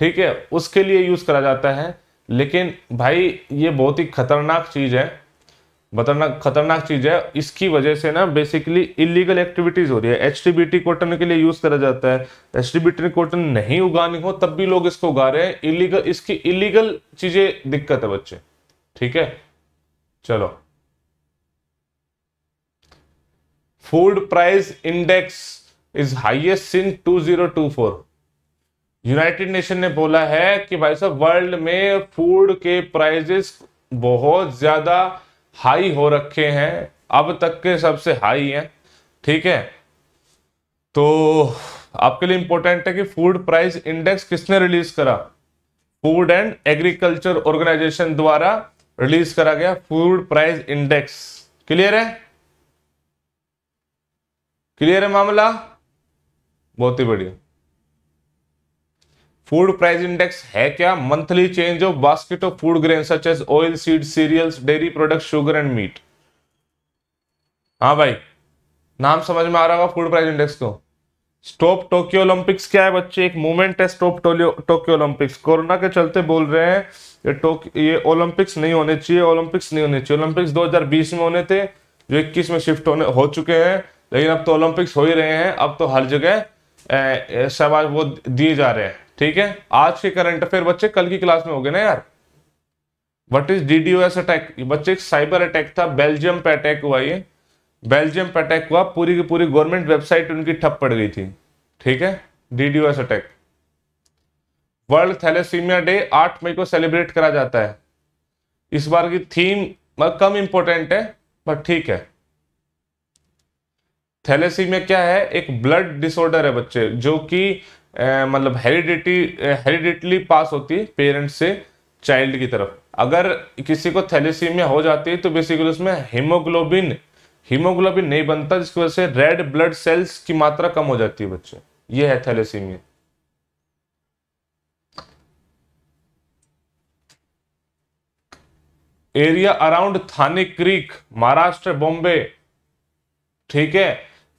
ठीक है उसके लिए यूज करा जाता है लेकिन भाई ये बहुत ही खतरनाक चीज है खतरनाक खतरनाक चीज है इसकी वजह से ना बेसिकली इलीगल एक्टिविटीज हो रही है एच टी कॉटन के लिए यूज करा जाता है एच टी कॉटन नहीं उगानी हो तब भी लोग इसको उगा रहे हैं इलीगल इसकी इलीगल चीजें दिक्कत है बच्चे ठीक है चलो food price index is highest since 2024 United Nation ने बोला है कि भाई साहब वर्ल्ड में फूड के प्राइजेस बहुत ज्यादा हाई हो रखे हैं अब तक के सबसे हाई हैं ठीक है तो आपके लिए इंपॉर्टेंट है कि फूड प्राइस इंडेक्स किसने रिलीज करा फूड एंड एग्रीकल्चर ऑर्गेनाइजेशन द्वारा रिलीज करा गया फूड प्राइस इंडेक्स क्लियर है क्लियर है मामला बहुत ही बढ़िया फूड प्राइस इंडेक्स है क्या monthly change of basket of food grain such as oil seed cereals dairy product sugar and meat हाँ भाई नाम समझ में आ रहा होगा फूड प्राइस इंडेक्स को स्टॉप टोक्यो ओलंपिक्स क्या है बच्चे एक मूवमेंट है स्टॉप टोक्यो ओलंपिक्स कोरोना के चलते बोल रहे हैं ये टोक ये ओलंपिक्स नहीं होने चाहिए ओलंपिक्स नहीं होने चाहिए ओलंपिक्स 2020 में होने थे जो इक्कीस में शिफ्ट होने हो चुके हैं लेकिन अब तो ओलंपिक्स हो ही रहे हैं अब तो हर जगह सवाल वो दिए जा रहे हैं ठीक है आज के करंट अफेयर बच्चे कल की क्लास में हो गए ना यार वट इज डी अटैक बच्चे एक साइबर अटैक था बेल्जियम पे अटैक हुआ ये बेल्जियम पे अटैक हुआ पूरी की पूरी गवर्नमेंट वेबसाइट उनकी ठप पड़ गई थी ठीक है DDoS attack world thalassemia day 8 मई को सेलिब्रेट करा जाता है इस बार की थीम मतलब कम इंपॉर्टेंट है बट ठीक है थैलेसीमिया क्या है एक ब्लड डिसऑर्डर है बच्चे जो कि मतलब हेरिडिटी हेरिडिटली पास होती है पेरेंट्स से चाइल्ड की तरफ अगर किसी को थैलेसीमिया हो जाती है तो बेसिकली उसमें हीमोग्लोबिन हीमोग्लोबिन नहीं बनता जिसकी वजह से रेड ब्लड सेल्स की मात्रा कम हो जाती है बच्चे ये है thalassemia area around Thane creek Maharashtra Bombay ठीक है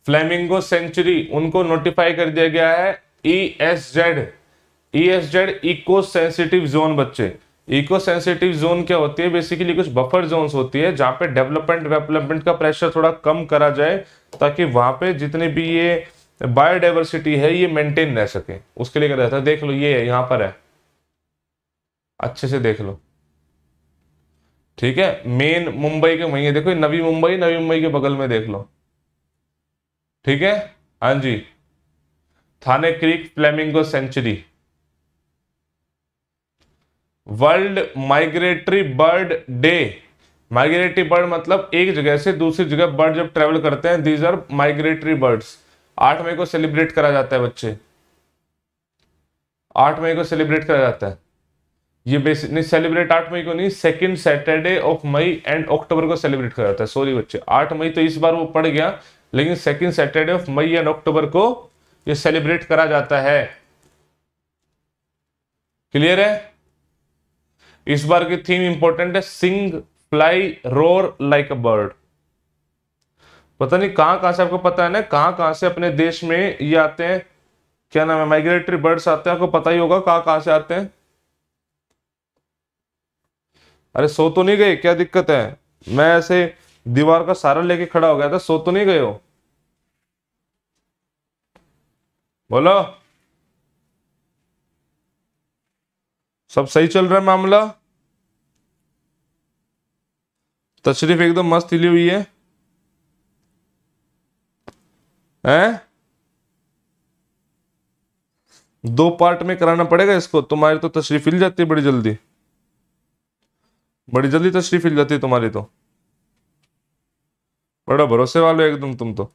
फ्लेमिंगो सेंचुरी उनको नोटिफाई कर दिया गया है E S Z E S Z eco sensitive zone बच्चे इको सेंसिटिव जोन क्या होती है बेसिकली कुछ बफर जोन्स होती है जहां पे डेवलपमेंट डेवलपमेंट का प्रेशर थोड़ा कम करा जाए ताकि वहां पे जितने भी ये बायोडाइवर्सिटी है ये मेंटेन रह सके उसके लिए क्या रहता है देख लो ये है यहां पर है अच्छे से देख लो ठीक है मेन मुंबई के वहीं है देखो नवी मुंबई नवी मुंबई के बगल में देख लो ठीक है हाँ जी Thane creek flamingo sanctuary world migratory bird day migratory bird मतलब एक जगह से दूसरी जगह बर्ड जब ट्रेवल करते हैं दीज आर माइग्रेटरी बर्ड्स आठ मई को सेलिब्रेट करा जाता है बच्चे आठ मई को सेलिब्रेट करा जाता है ये बेसिक नहीं सेलिब्रेट आठ मई को नहीं second Saturday of May and October को सेलिब्रेट करा जाता है सॉरी बच्चे आठ मई तो इस बार वो पड़ गया लेकिन second Saturday of May and October को ये सेलिब्रेट करा जाता है क्लियर है इस बार की थीम इंपॉर्टेंट है sing fly roar like a bird पता नहीं कहां कहां से आपको पता है ना कहां कहां से अपने देश में ये आते हैं क्या नाम है माइग्रेटरी बर्ड्स आते हैं आपको पता ही होगा कहां कहां से आते हैं अरे सो तो नहीं गए क्या दिक्कत है मैं ऐसे दीवार का सहारा लेके खड़ा हो गया था सो तो नहीं गए हो बोलो सब सही चल रहा है मामला तशरीफ एकदम मस्त हिली हुई है है दो पार्ट में कराना पड़ेगा इसको तुम्हारी तो तशरीफ हिल जाती है बड़ी जल्दी बड़ी जल्दी तशरीफ हिल जाती है तुम्हारी तो बड़ा भरोसे वाले एकदम तुम तो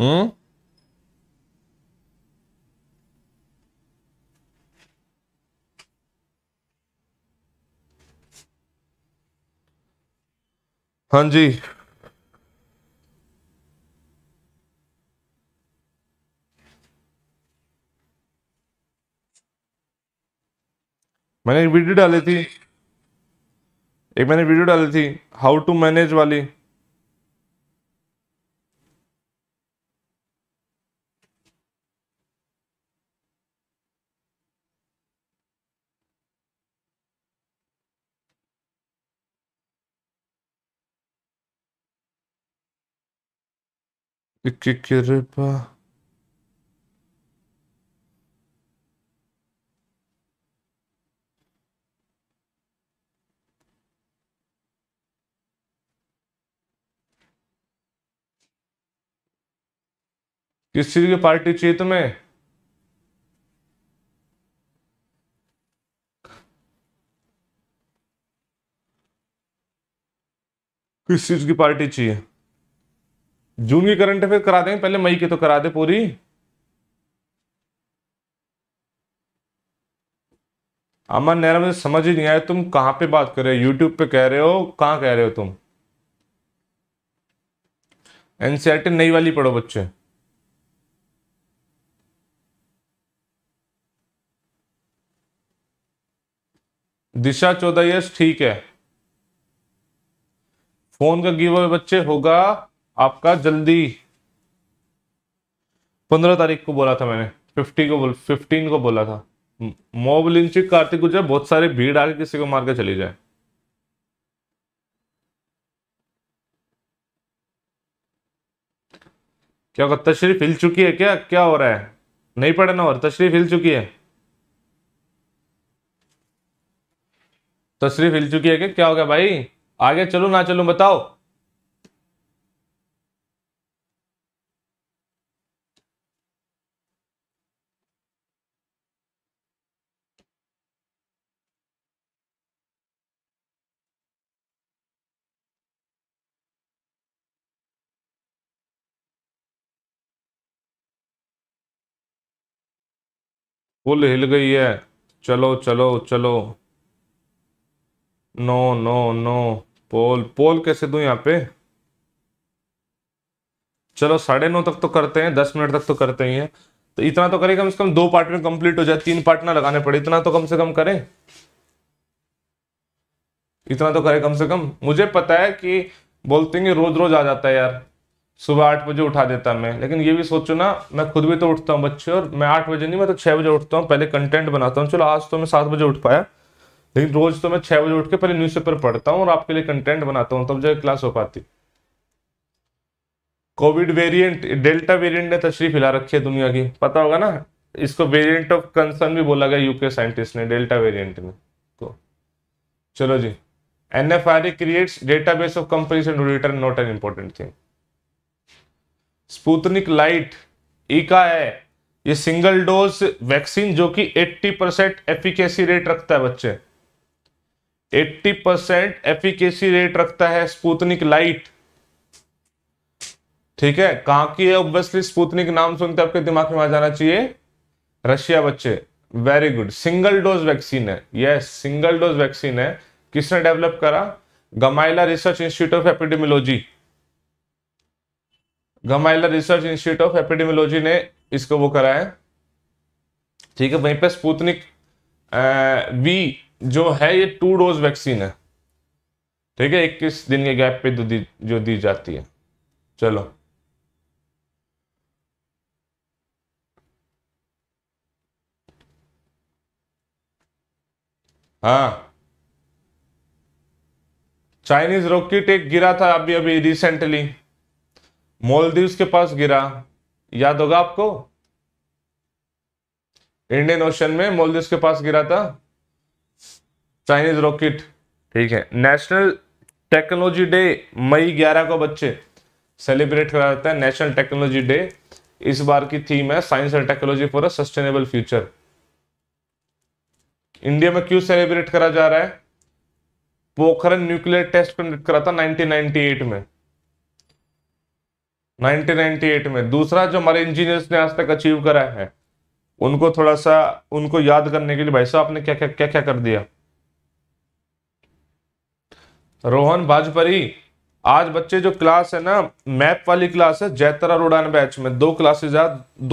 हम्म हाँ जी मैंने एक वीडियो डाली थी एक मैंने वीडियो डाली थी हाउ टू मैनेज वाली कृपा किस चीज की पार्टी चाहिए तुम्हें किस चीज की पार्टी चाहिए जून की करंट अफेयर करा देंगे पहले मई की तो करा दे पूरी अमन नेहरा मुझे समझ ही नहीं आया तुम कहां पे बात कर रहे हो यूट्यूब पे कह रहे हो कहा कह रहे हो तुम एनसीआरटी e नई वाली पढ़ो बच्चे दिशा चौदह यस ठीक है फोन का गिव बच्चे होगा आपका जल्दी पंद्रह तारीख को बोला था मैंने फिफ्टी को बोल फिफ्टीन को बोला था मोबलिंचिक कार्तिक गुजर बहुत सारे भीड़ आके किसी को मार के चली जाए क्या होगा तशरीफ हिल चुकी है क्या क्या हो रहा है नहीं पढ़े ना और तशरीफ हिल चुकी है तशरीफ हिल चुकी है क्या क्या हो गया भाई आगे चलो ना चलो बताओ पुल हिल गई है चलो चलो चलो no no no poll poll कैसे दूं यहाँ पे चलो साढ़े नौ तक तो करते हैं दस मिनट तक तो करते ही हैं तो इतना तो करें कम से कम दो पार्ट में कंप्लीट हो जाए तीन पार्ट ना लगाने पड़े इतना तो कम से कम करें इतना तो करें कम से कम मुझे पता है कि बोलते हैं रोज रोज आ जाता है यार सुबह आठ बजे उठा देता मैं लेकिन ये भी सोचो ना मैं खुद भी तो उठता हूँ बच्चे और मैं आठ बजे नहीं मैं तो छः बजे उठता हूँ पहले कंटेंट बनाता हूँ चलो आज तो मैं सात बजे उठ पाया लेकिन रोज तो मैं छः बजे उठ के पहले न्यूज़पेपर पढ़ता हूँ और आपके लिए कंटेंट बनाता हूँ तब तो क्लास हो पाती कोविड वेरियंट डेल्टा वेरियंट ने तशरीफ हिला रखी है दुनिया की पता होगा ना इसको वेरियंट ऑफ कंसर्न भी बोला गया यूके साइंटिस्ट ने डेल्टा वेरियंट ने तो चलो जी N F R A creates base of company not an important thing Sputnik Light ईका है ये सिंगल डोज वैक्सीन जो कि 80 परसेंट एफिकेसी रेट रखता है बच्चे 80 परसेंट एफिकेसी रेट रखता है स्पुतनिक लाइट ठीक है कहां की है ऑब्वियसली स्पुतनिक नाम सुनते आपके दिमाग में आ जाना चाहिए रशिया बच्चे very good single dose vaccine है यस सिंगल डोज वैक्सीन है किसने डेवलप करा Gamaleya research institute of epidemiology Gamaleya research institute of epidemiology ने इसको वो कराया ठीक है वहीं पे स्पूतनिक वी जो है ये टू डोज वैक्सीन है ठीक है इक्कीस दिन के गैप पे जो दी जो दी जाती है चलो हाँ चाइनीज रोक एक गिरा था अभी अभी रिसेंटली मोलदीव्स के पास गिरा याद होगा आपको इंडियन ओशन में मोलदीव्स के पास गिरा था चाइनीज रॉकेट ठीक है नेशनल टेक्नोलॉजी डे मई 11 को बच्चे सेलिब्रेट करा जाता है नेशनल टेक्नोलॉजी डे इस बार की थीम है science and technology for a sustainable future India में क्यों सेलिब्रेट करा जा रहा है पोखरन न्यूक्लियर टेस्ट कंडक्ट करा था 1998 में 1998 में दूसरा जो हमारे इंजीनियर्स ने आज तक अचीव करा है उनको थोड़ा सा उनको याद करने के लिए भाई साहब आपने क्या क्या क्या क्या कर दिया रोहन भाजपरी आज बच्चे जो क्लास है ना मैप वाली क्लास है जैतरा और उड़ान बैच में दो क्लासेज है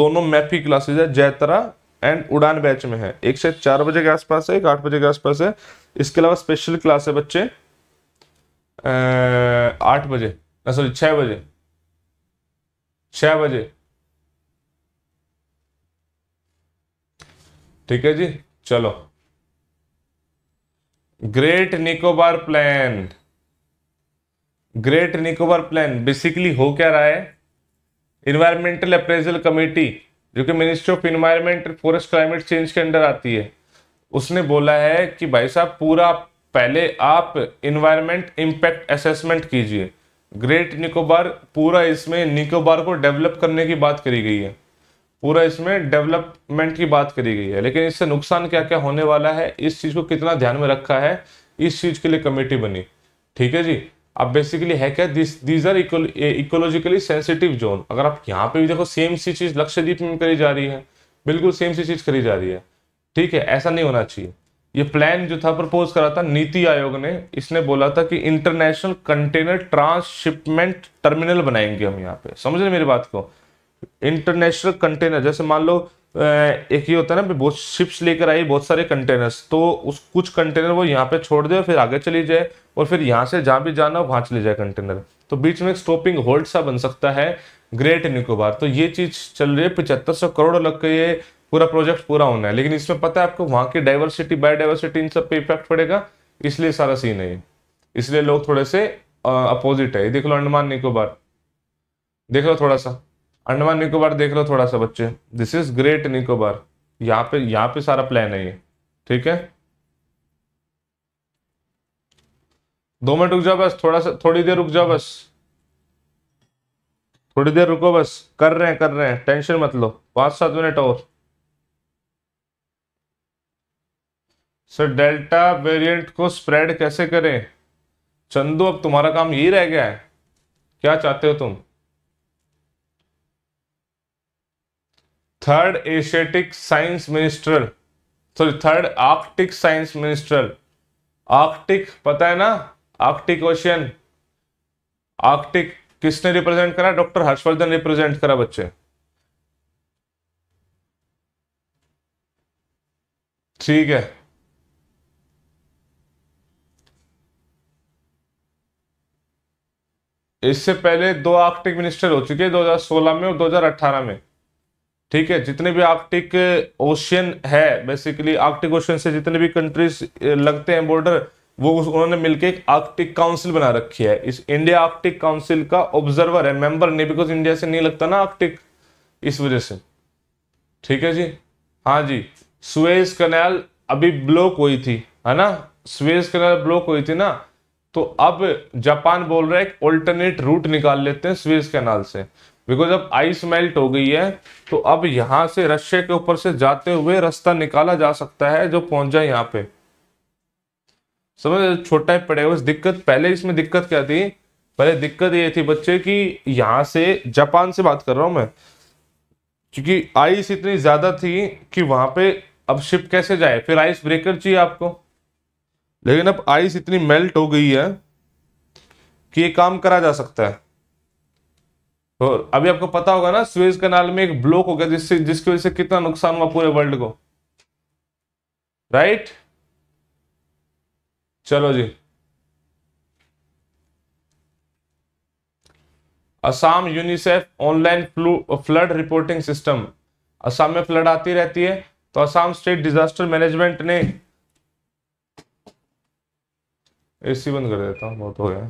दोनों मैप ही क्लासेज है जैतरा एंड उड़ान बैच में है एक से चार बजे के आसपास है एक आठ बजे के आसपास है इसके अलावा स्पेशल क्लास है बच्चे आठ बजे सॉरी छः बजे छह बजे ठीक है जी चलो great Nicobar plan great Nicobar plan basically हो क्या रहा है इन्वायरमेंटल अप्रेजल कमेटी जो कि ministry of environment forest climate change के अंडर आती है उसने बोला है कि भाई साहब पूरा पहले आप इन्वायरमेंट इंपैक्ट असेसमेंट कीजिए ग्रेट निकोबार पूरा इसमें निकोबार को डेवलप करने की बात करी गई है पूरा इसमें डेवलपमेंट की बात करी गई है लेकिन इससे नुकसान क्या क्या होने वाला है इस चीज़ को कितना ध्यान में रखा है इस चीज़ के लिए कमेटी बनी ठीक है जी अब बेसिकली है क्या this these are ecologically sensitive zone अगर आप यहाँ पे भी देखो सेम सी चीज़ लक्षद्वीप में करी जा रही है बिल्कुल सेम सी चीज़ करी जा रही है ठीक है ऐसा नहीं होना चाहिए ये प्लान जो था प्रपोज करा था नीति आयोग ने इसने बोला था कि इंटरनेशनल कंटेनर ट्रांसशिपमेंट टर्मिनल बनाएंगे हम यहाँ पे समझ रहे मेरी बात को इंटरनेशनल कंटेनर जैसे मान लो एक ही होता है ना बहुत शिप्स लेकर आई बहुत सारे कंटेनर्स तो उस कुछ कंटेनर वो यहाँ पे छोड़ दे फिर आगे चली जाए और फिर यहाँ से जहाँ भी जाना हो वहाँ चले जाए कंटेनर तो बीच में एक स्टॉपिंग होल्ड सा बन सकता है ग्रेट निकोबार तो ये चीज चल रही है पिछहत्तर सौ करोड़ लग के ये पूरा प्रोजेक्ट पूरा होना है लेकिन इसमें पता है आपको वहां की डाइवर्सिटी बायोडाइवर्सिटी इन सब पे इफेक्ट पड़ेगा इसलिए सारा सीन है इसलिए लोग थोड़े से अपोजिट है देख लो अंडमान निकोबार देख लो थोड़ा सा अंडमान निकोबार देख लो थोड़ा सा बच्चे दिस इज ग्रेट निकोबार यहाँ पे यहाँ पे सारा प्लान है ये ठीक है दो मिनट रुक जाओ बस थोड़ा सा थोड़ी देर रुक जाओ बस थोड़ी देर रुको बस कर रहे हैं कर रहे हैं टेंशन मत लो पांच सात मिनट और सर डेल्टा वेरिएंट को स्प्रेड कैसे करें चंदू अब तुम्हारा काम यही रह गया है क्या चाहते हो तुम third Asiatic science minister sorry third Arctic science minister Arctic पता है ना आर्कटिक ओशियन आर्कटिक किसने रिप्रेजेंट करा डॉक्टर हर्षवर्धन रिप्रेजेंट करा बच्चे ठीक है इससे पहले दो आर्कटिक मिनिस्टर हो चुके हैं 2016 में और 2018 में ठीक है जितने भी आर्कटिक ओशियन है बेसिकली आर्कटिक ओशियन से जितने भी कंट्रीज लगते हैं बॉर्डर वो उन्होंने मिलकर एक आर्कटिक काउंसिल बना रखी है इस इंडिया आर्कटिक काउंसिल का ऑब्जर्वर है मेंबर नहीं बिकॉज इंडिया से नहीं लगता ना आर्कटिक इस वजह से ठीक है जी हाँ जी स्वेज कनाल अभी ब्लॉक हुई थी है ना स्वेज कनाल ब्लॉक हुई थी ना तो अब जापान बोल रहा है ऑल्टरनेट रूट निकाल लेते हैं स्वेज कैनाल से बिकॉज अब आइस मेल्ट हो गई है तो अब यहां से रशिया के ऊपर से जाते हुए रास्ता निकाला जा सकता है जो पहुंच जाए यहाँ पे समझ छोटा पड़े पड़ेगा बस दिक्कत पहले इसमें दिक्कत क्या थी पहले दिक्कत ये थी बच्चे की यहां से जापान से बात कर रहा हूं मैं क्योंकि आइस इतनी ज्यादा थी कि वहां पे अब शिप कैसे जाए फिर आइस ब्रेकर चाहिए आपको लेकिन अब आइस इतनी मेल्ट हो गई है कि ये काम करा जा सकता है तो अभी आपको पता होगा ना स्वेज कनाल में एक ब्लॉक हो गया जिससे जिसकी वजह से कितना नुकसान हुआ पूरे वर्ल्ड को राइट चलो जी Assam UNICEF online flood reporting system Assam में फ्लड आती रहती है तो असम स्टेट डिजास्टर मैनेजमेंट ने ए सी बंद कर देता हूँ बहुत हो गया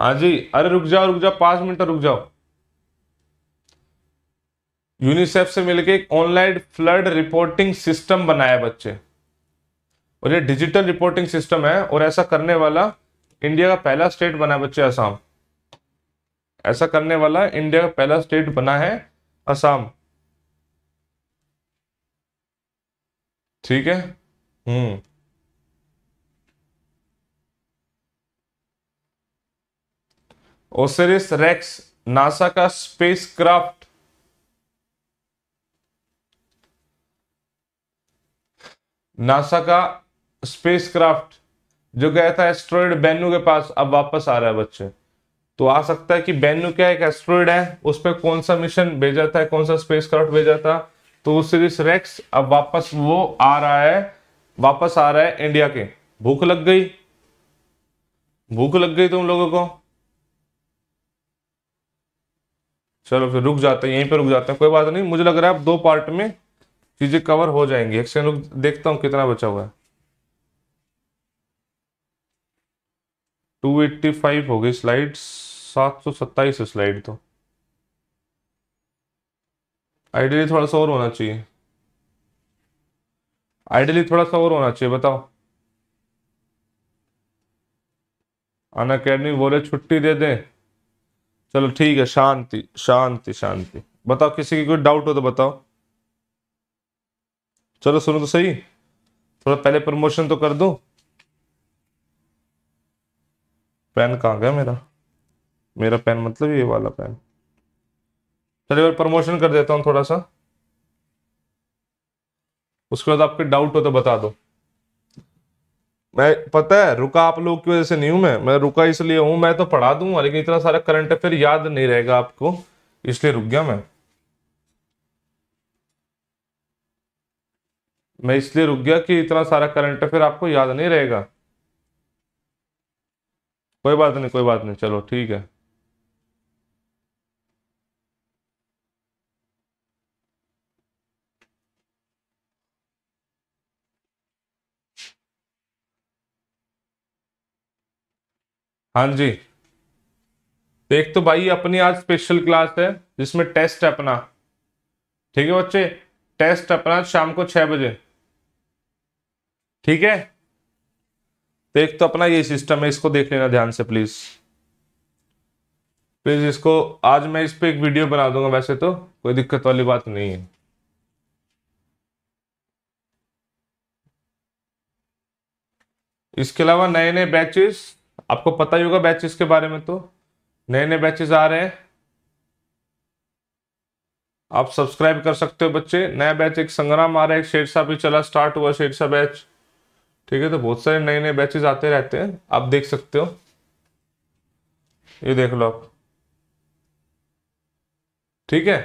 हाँ जी अरे रुक जाओ रुक जाओ पांच मिनट रुक जाओ यूनिसेफ से मिलके एक ऑनलाइन फ्लड रिपोर्टिंग सिस्टम बनाया बच्चे और ये डिजिटल रिपोर्टिंग सिस्टम है और ऐसा करने वाला इंडिया का पहला स्टेट बना बच्चे असम ऐसा करने वाला इंडिया का पहला स्टेट बना है असम ठीक है हम्म ओसेरिस रेक्स नासा का स्पेसक्राफ्ट नासा का स्पेसक्राफ्ट जो गया था एस्ट्रॉइड बेनू के पास अब वापस आ रहा है बच्चे तो आ सकता है कि बेनू क्या एक एस्ट्रॉइड है उस पर कौन सा मिशन भेजा था कौन सा स्पेसक्राफ्ट भेजा था तो ओसेरिस रेक्स अब वापस वो आ रहा है वापस आ रहा है इंडिया के भूख लग गई भूख लग गई तुम लोगों को चलो फिर रुक जाते हैं यहीं पर रुक जाते हैं कोई बात नहीं मुझे लग रहा है अब दो पार्ट में चीजें कवर हो जाएंगी एक सेकंड देखता हूं कितना बचा हुआ है 285 हो गई स्लाइड सौ सत्ताईस स्लाइड तो आइडियली थोड़ा सा और होना चाहिए आइडियली थोड़ा सा और होना चाहिए बताओ अन अकेडमी बोले छुट्टी दे दें चलो ठीक है शांति शांति शांति बताओ किसी की कोई डाउट हो तो बताओ चलो सुनो तो सही थोड़ा पहले प्रमोशन तो कर दो पेन कहाँ गया मेरा मेरा पेन मतलब ये वाला पेन चलिए प्रमोशन कर देता हूँ थोड़ा सा उसके बाद आपके डाउट हो तो बता दो मैं पता है रुका आप लोग की वजह से नहीं हूं मैं मैं रुका इसलिए हूं मैं तो पढ़ा दूंगा लेकिन इतना सारा करंट अफेयर याद नहीं रहेगा आपको इसलिए रुक गया मैं मैं इसलिए रुक गया कि इतना सारा करंट अफेयर आपको याद नहीं रहेगा कोई बात नहीं कोई बात नहीं चलो ठीक है हाँ जी देख तो भाई अपनी आज स्पेशल क्लास है जिसमें टेस्ट है अपना ठीक है बच्चे टेस्ट अपना शाम को छह बजे ठीक है देख तो अपना ये सिस्टम है इसको देख लेना ध्यान से प्लीज प्लीज इसको आज मैं इस पर एक वीडियो बना दूंगा वैसे तो कोई दिक्कत वाली बात नहीं है इसके अलावा नए नए बैचेस आपको पता ही होगा बैचेस के बारे में तो नए नए बैचेस आ रहे हैं आप सब्सक्राइब कर सकते हो बच्चे नया बैच एक संग्राम आ रहा है एक शेरशाह भी चला स्टार्ट हुआ शेरशाह बैच ठीक है तो बहुत सारे नए नए बैचेस आते रहते हैं आप देख सकते हो ये देख लो आप ठीक है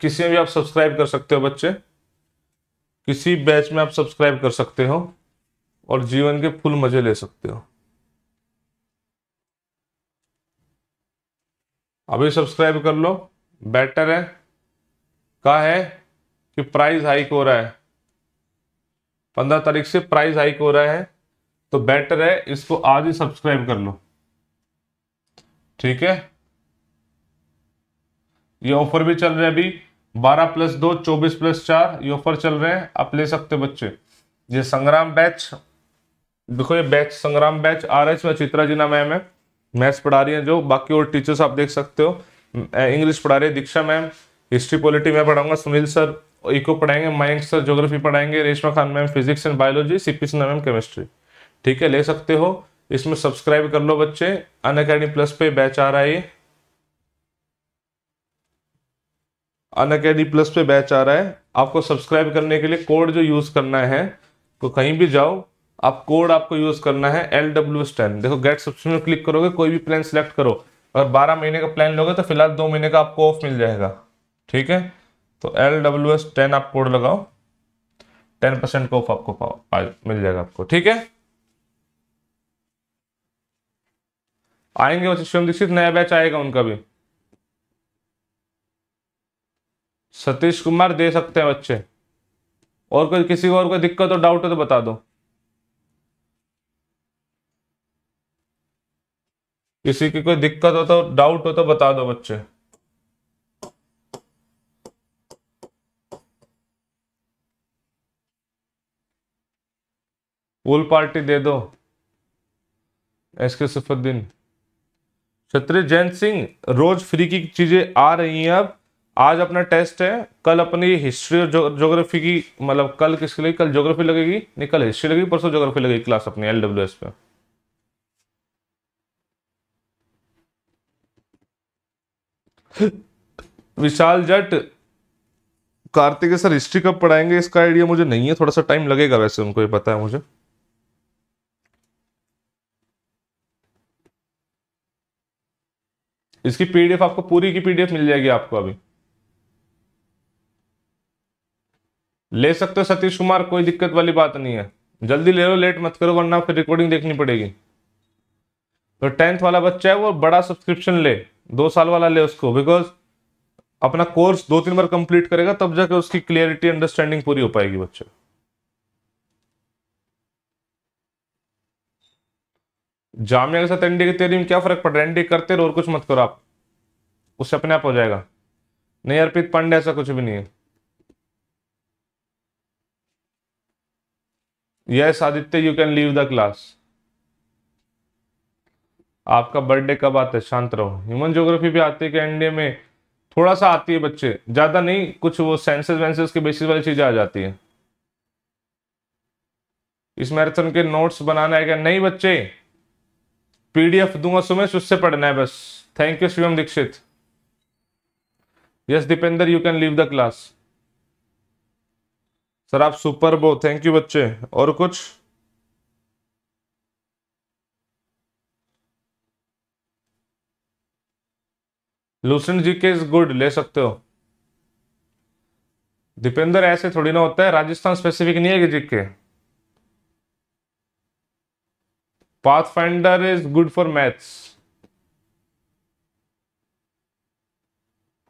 किसी में भी आप सब्सक्राइब कर सकते हो बच्चे किसी बैच में आप सब्सक्राइब कर सकते हो और जीवन के फुल मजे ले सकते हो अभी सब्सक्राइब कर लो बेटर है कहा है कि प्राइस हाइक हो रहा है पंद्रह तारीख से प्राइस हाइक हो रहा है तो बेटर है इसको आज ही सब्सक्राइब कर लो ठीक है ये ऑफर भी चल रहे हैं अभी बारह प्लस दो चौबीस प्लस चार ये ऑफर चल रहे हैं आप ले सकते बच्चे ये संग्राम बैच देखो ये बैच संग्राम बैच आर एच में चित्रा जिना मैम है मैथ्स पढ़ा रही हैं जो बाकी और टीचर्स आप देख सकते हो इंग्लिश पढ़ा रहे दीक्षा मैम हिस्ट्री पॉलिटी मैं पढ़ाऊंगा सुनील सर इको पढ़ाएंगे मयंक सर ज्योग्राफी पढ़ाएंगे Reshma Khan ma'am physics and biology C P Sinha ma'am chemistry ठीक है ले सकते हो इसमें सब्सक्राइब कर लो बच्चे अन अकेडमी प्लस पे बैच आ रहा है ये अन अकेडमी प्लस पे बैच आ रहा है आपको सब्सक्राइब करने के लिए कोड जो यूज़ करना है तो कहीं भी जाओ अब कोड आपको यूज करना है एल डब्ल्यू टेन देखो गेट सब्सक्रिप्शन क्लिक करोगे कोई भी प्लान सिलेक्ट करो अगर बारह महीने का प्लान लोगे तो फिलहाल दो महीने का आपको ऑफ मिल जाएगा ठीक है तो एल डब्ल्यू एस टेन आप कोड लगाओ टेन परसेंट ऑफ आपको पाओ, पाओ, मिल जाएगा आपको ठीक है आएंगे शिवम दीक्षित नया बैच आएगा उनका भी सतीश कुमार दे सकते हैं बच्चे और कोई किसी को और कोई दिक्कत और डाउट हो तो बता दो किसी की कोई दिक्कत हो तो डाउट हो तो बता दो बच्चे पूल पार्टी दे दो एस के सफुद्दीन क्षत्रिय जैन सिंह रोज फ्री की चीजें आ रही हैं अब आज अपना टेस्ट है कल अपनी हिस्ट्री और जोग्राफी की मतलब कल किसके लिए कल ज्योग्राफी लगेगी नहीं कल हिस्ट्री लगेगी परसों ज्योग्राफी लगेगी क्लास अपनी एल डब्ल्यू एस पे विशाल जट कार्तिक सर हिस्ट्री कब पढ़ाएंगे इसका आइडिया मुझे नहीं है थोड़ा सा टाइम लगेगा वैसे उनको ये पता है मुझे इसकी पीडीएफ आपको पूरी की पीडीएफ मिल जाएगी आपको अभी ले सकते हो सतीश कुमार कोई दिक्कत वाली बात नहीं है जल्दी ले लो लेट मत करो वरना फिर रिकॉर्डिंग देखनी पड़ेगी तो टेंथ वाला बच्चा है वो बड़ा सब्सक्रिप्शन ले दो साल वाला ले उसको बिकॉज अपना कोर्स दो तीन बार कंप्लीट करेगा तब जाके उसकी क्लियरिटी अंडरस्टैंडिंग पूरी हो पाएगी बच्चे जामिया के साथ एनडीए की तैयारी में क्या फर्क पड़ रहा है एनडीए करते रहो और कुछ मत करो आप उससे अपने आप हो जाएगा नहीं अर्पित पांडे ऐसा कुछ भी नहीं है yes Aditya you can leave the class आपका बर्थडे कब आता है शांत रहो ह्यूमन ज्योग्राफी भी आती है क्या इंडिया में थोड़ा सा आती है बच्चे ज्यादा नहीं कुछ वो सेंसेस वेंसेस के बेसिस वाली चीजें आ जाती है इस मैराथन के नोट्स बनाना है क्या नहीं बच्चे पीडीएफ दूंगा सुमेश उससे पढ़ना है बस thank you Shivam Dixit yes Dipendra you can leave the class sir आप सुपर बो थैंक यू बच्चे और कुछ लूसेंट जीके इज गुड ले सकते हो दीपेंद्र ऐसे थोड़ी ना होता है राजस्थान स्पेसिफिक नहीं है कि के path finder is good for maths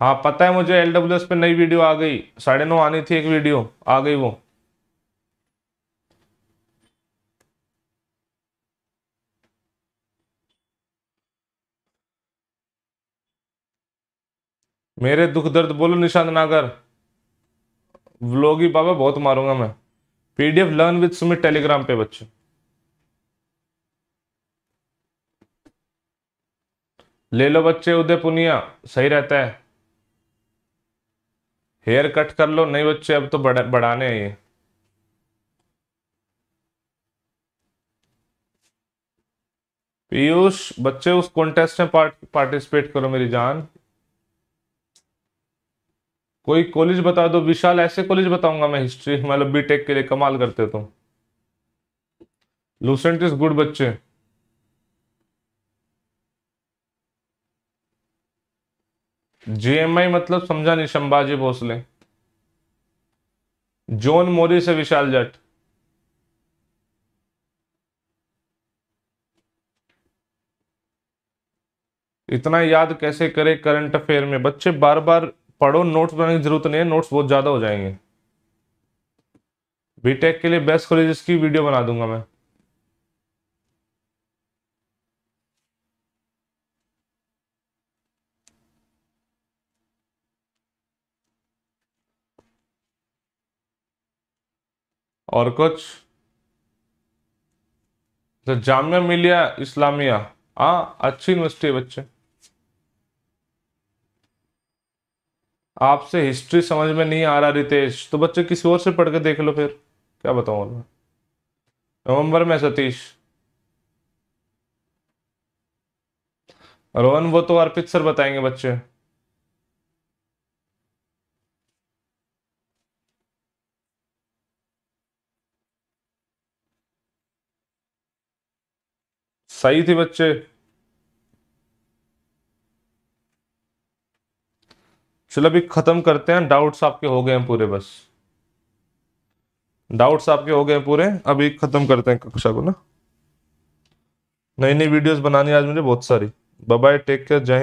हाँ पता है मुझे एलडब्ल्यू एस पे नई वीडियो आ गई साढ़े नौ आनी थी एक वीडियो आ गई वो मेरे दुख दर्द बोलो निशांत नागर व्लॉगी बाबा बहुत मारूंगा मैं PDF learn with Sumit Telegram पे बच्चों ले लो बच्चे उदय पुनिया सही रहता है हेयर कट कर लो नहीं बच्चे अब तो बढ़ा, बढ़ाने हैं ये पीयूष बच्चे उस कॉन्टेस्ट में पार्ट पार्टिसिपेट करो मेरी जान कोई कॉलेज बता दो विशाल ऐसे कॉलेज बताऊंगा मैं हिस्ट्री मतलब बीटेक के लिए कमाल करते तुम लूसेंट इज गुड बच्चे जेएमआई मतलब समझा नहीं शंभाजी भोसले जॉन मोरी से विशाल जट इतना याद कैसे करे करंट अफेयर में बच्चे बार बार पढ़ो नोट्स बनाने की जरूरत नहीं है नोट्स बहुत ज़्यादा हो जाएंगे बीटेक के लिए बेस्ट कॉलेज की वीडियो बना दूंगा मैं और कुछ तो जामिया मिलिया इस्लामिया हाँ अच्छी यूनिवर्सिटी है बच्चे आपसे हिस्ट्री समझ में नहीं आ रहा रितेश तो बच्चे किसी और से पढ़ के देख लो फिर क्या बताऊं मैं नवंबर में सतीश रोहन वो तो अर्पित सर बताएंगे बच्चे सही थी बच्चे चलो अभी ख़त्म करते हैं डाउट्स आपके हो गए हैं पूरे बस डाउट्स आपके हो गए हैं पूरे अभी ख़त्म करते हैं कक्षा को ना नई नई वीडियोस बनानी आज मुझे बहुत सारी बाय टेक केयर जय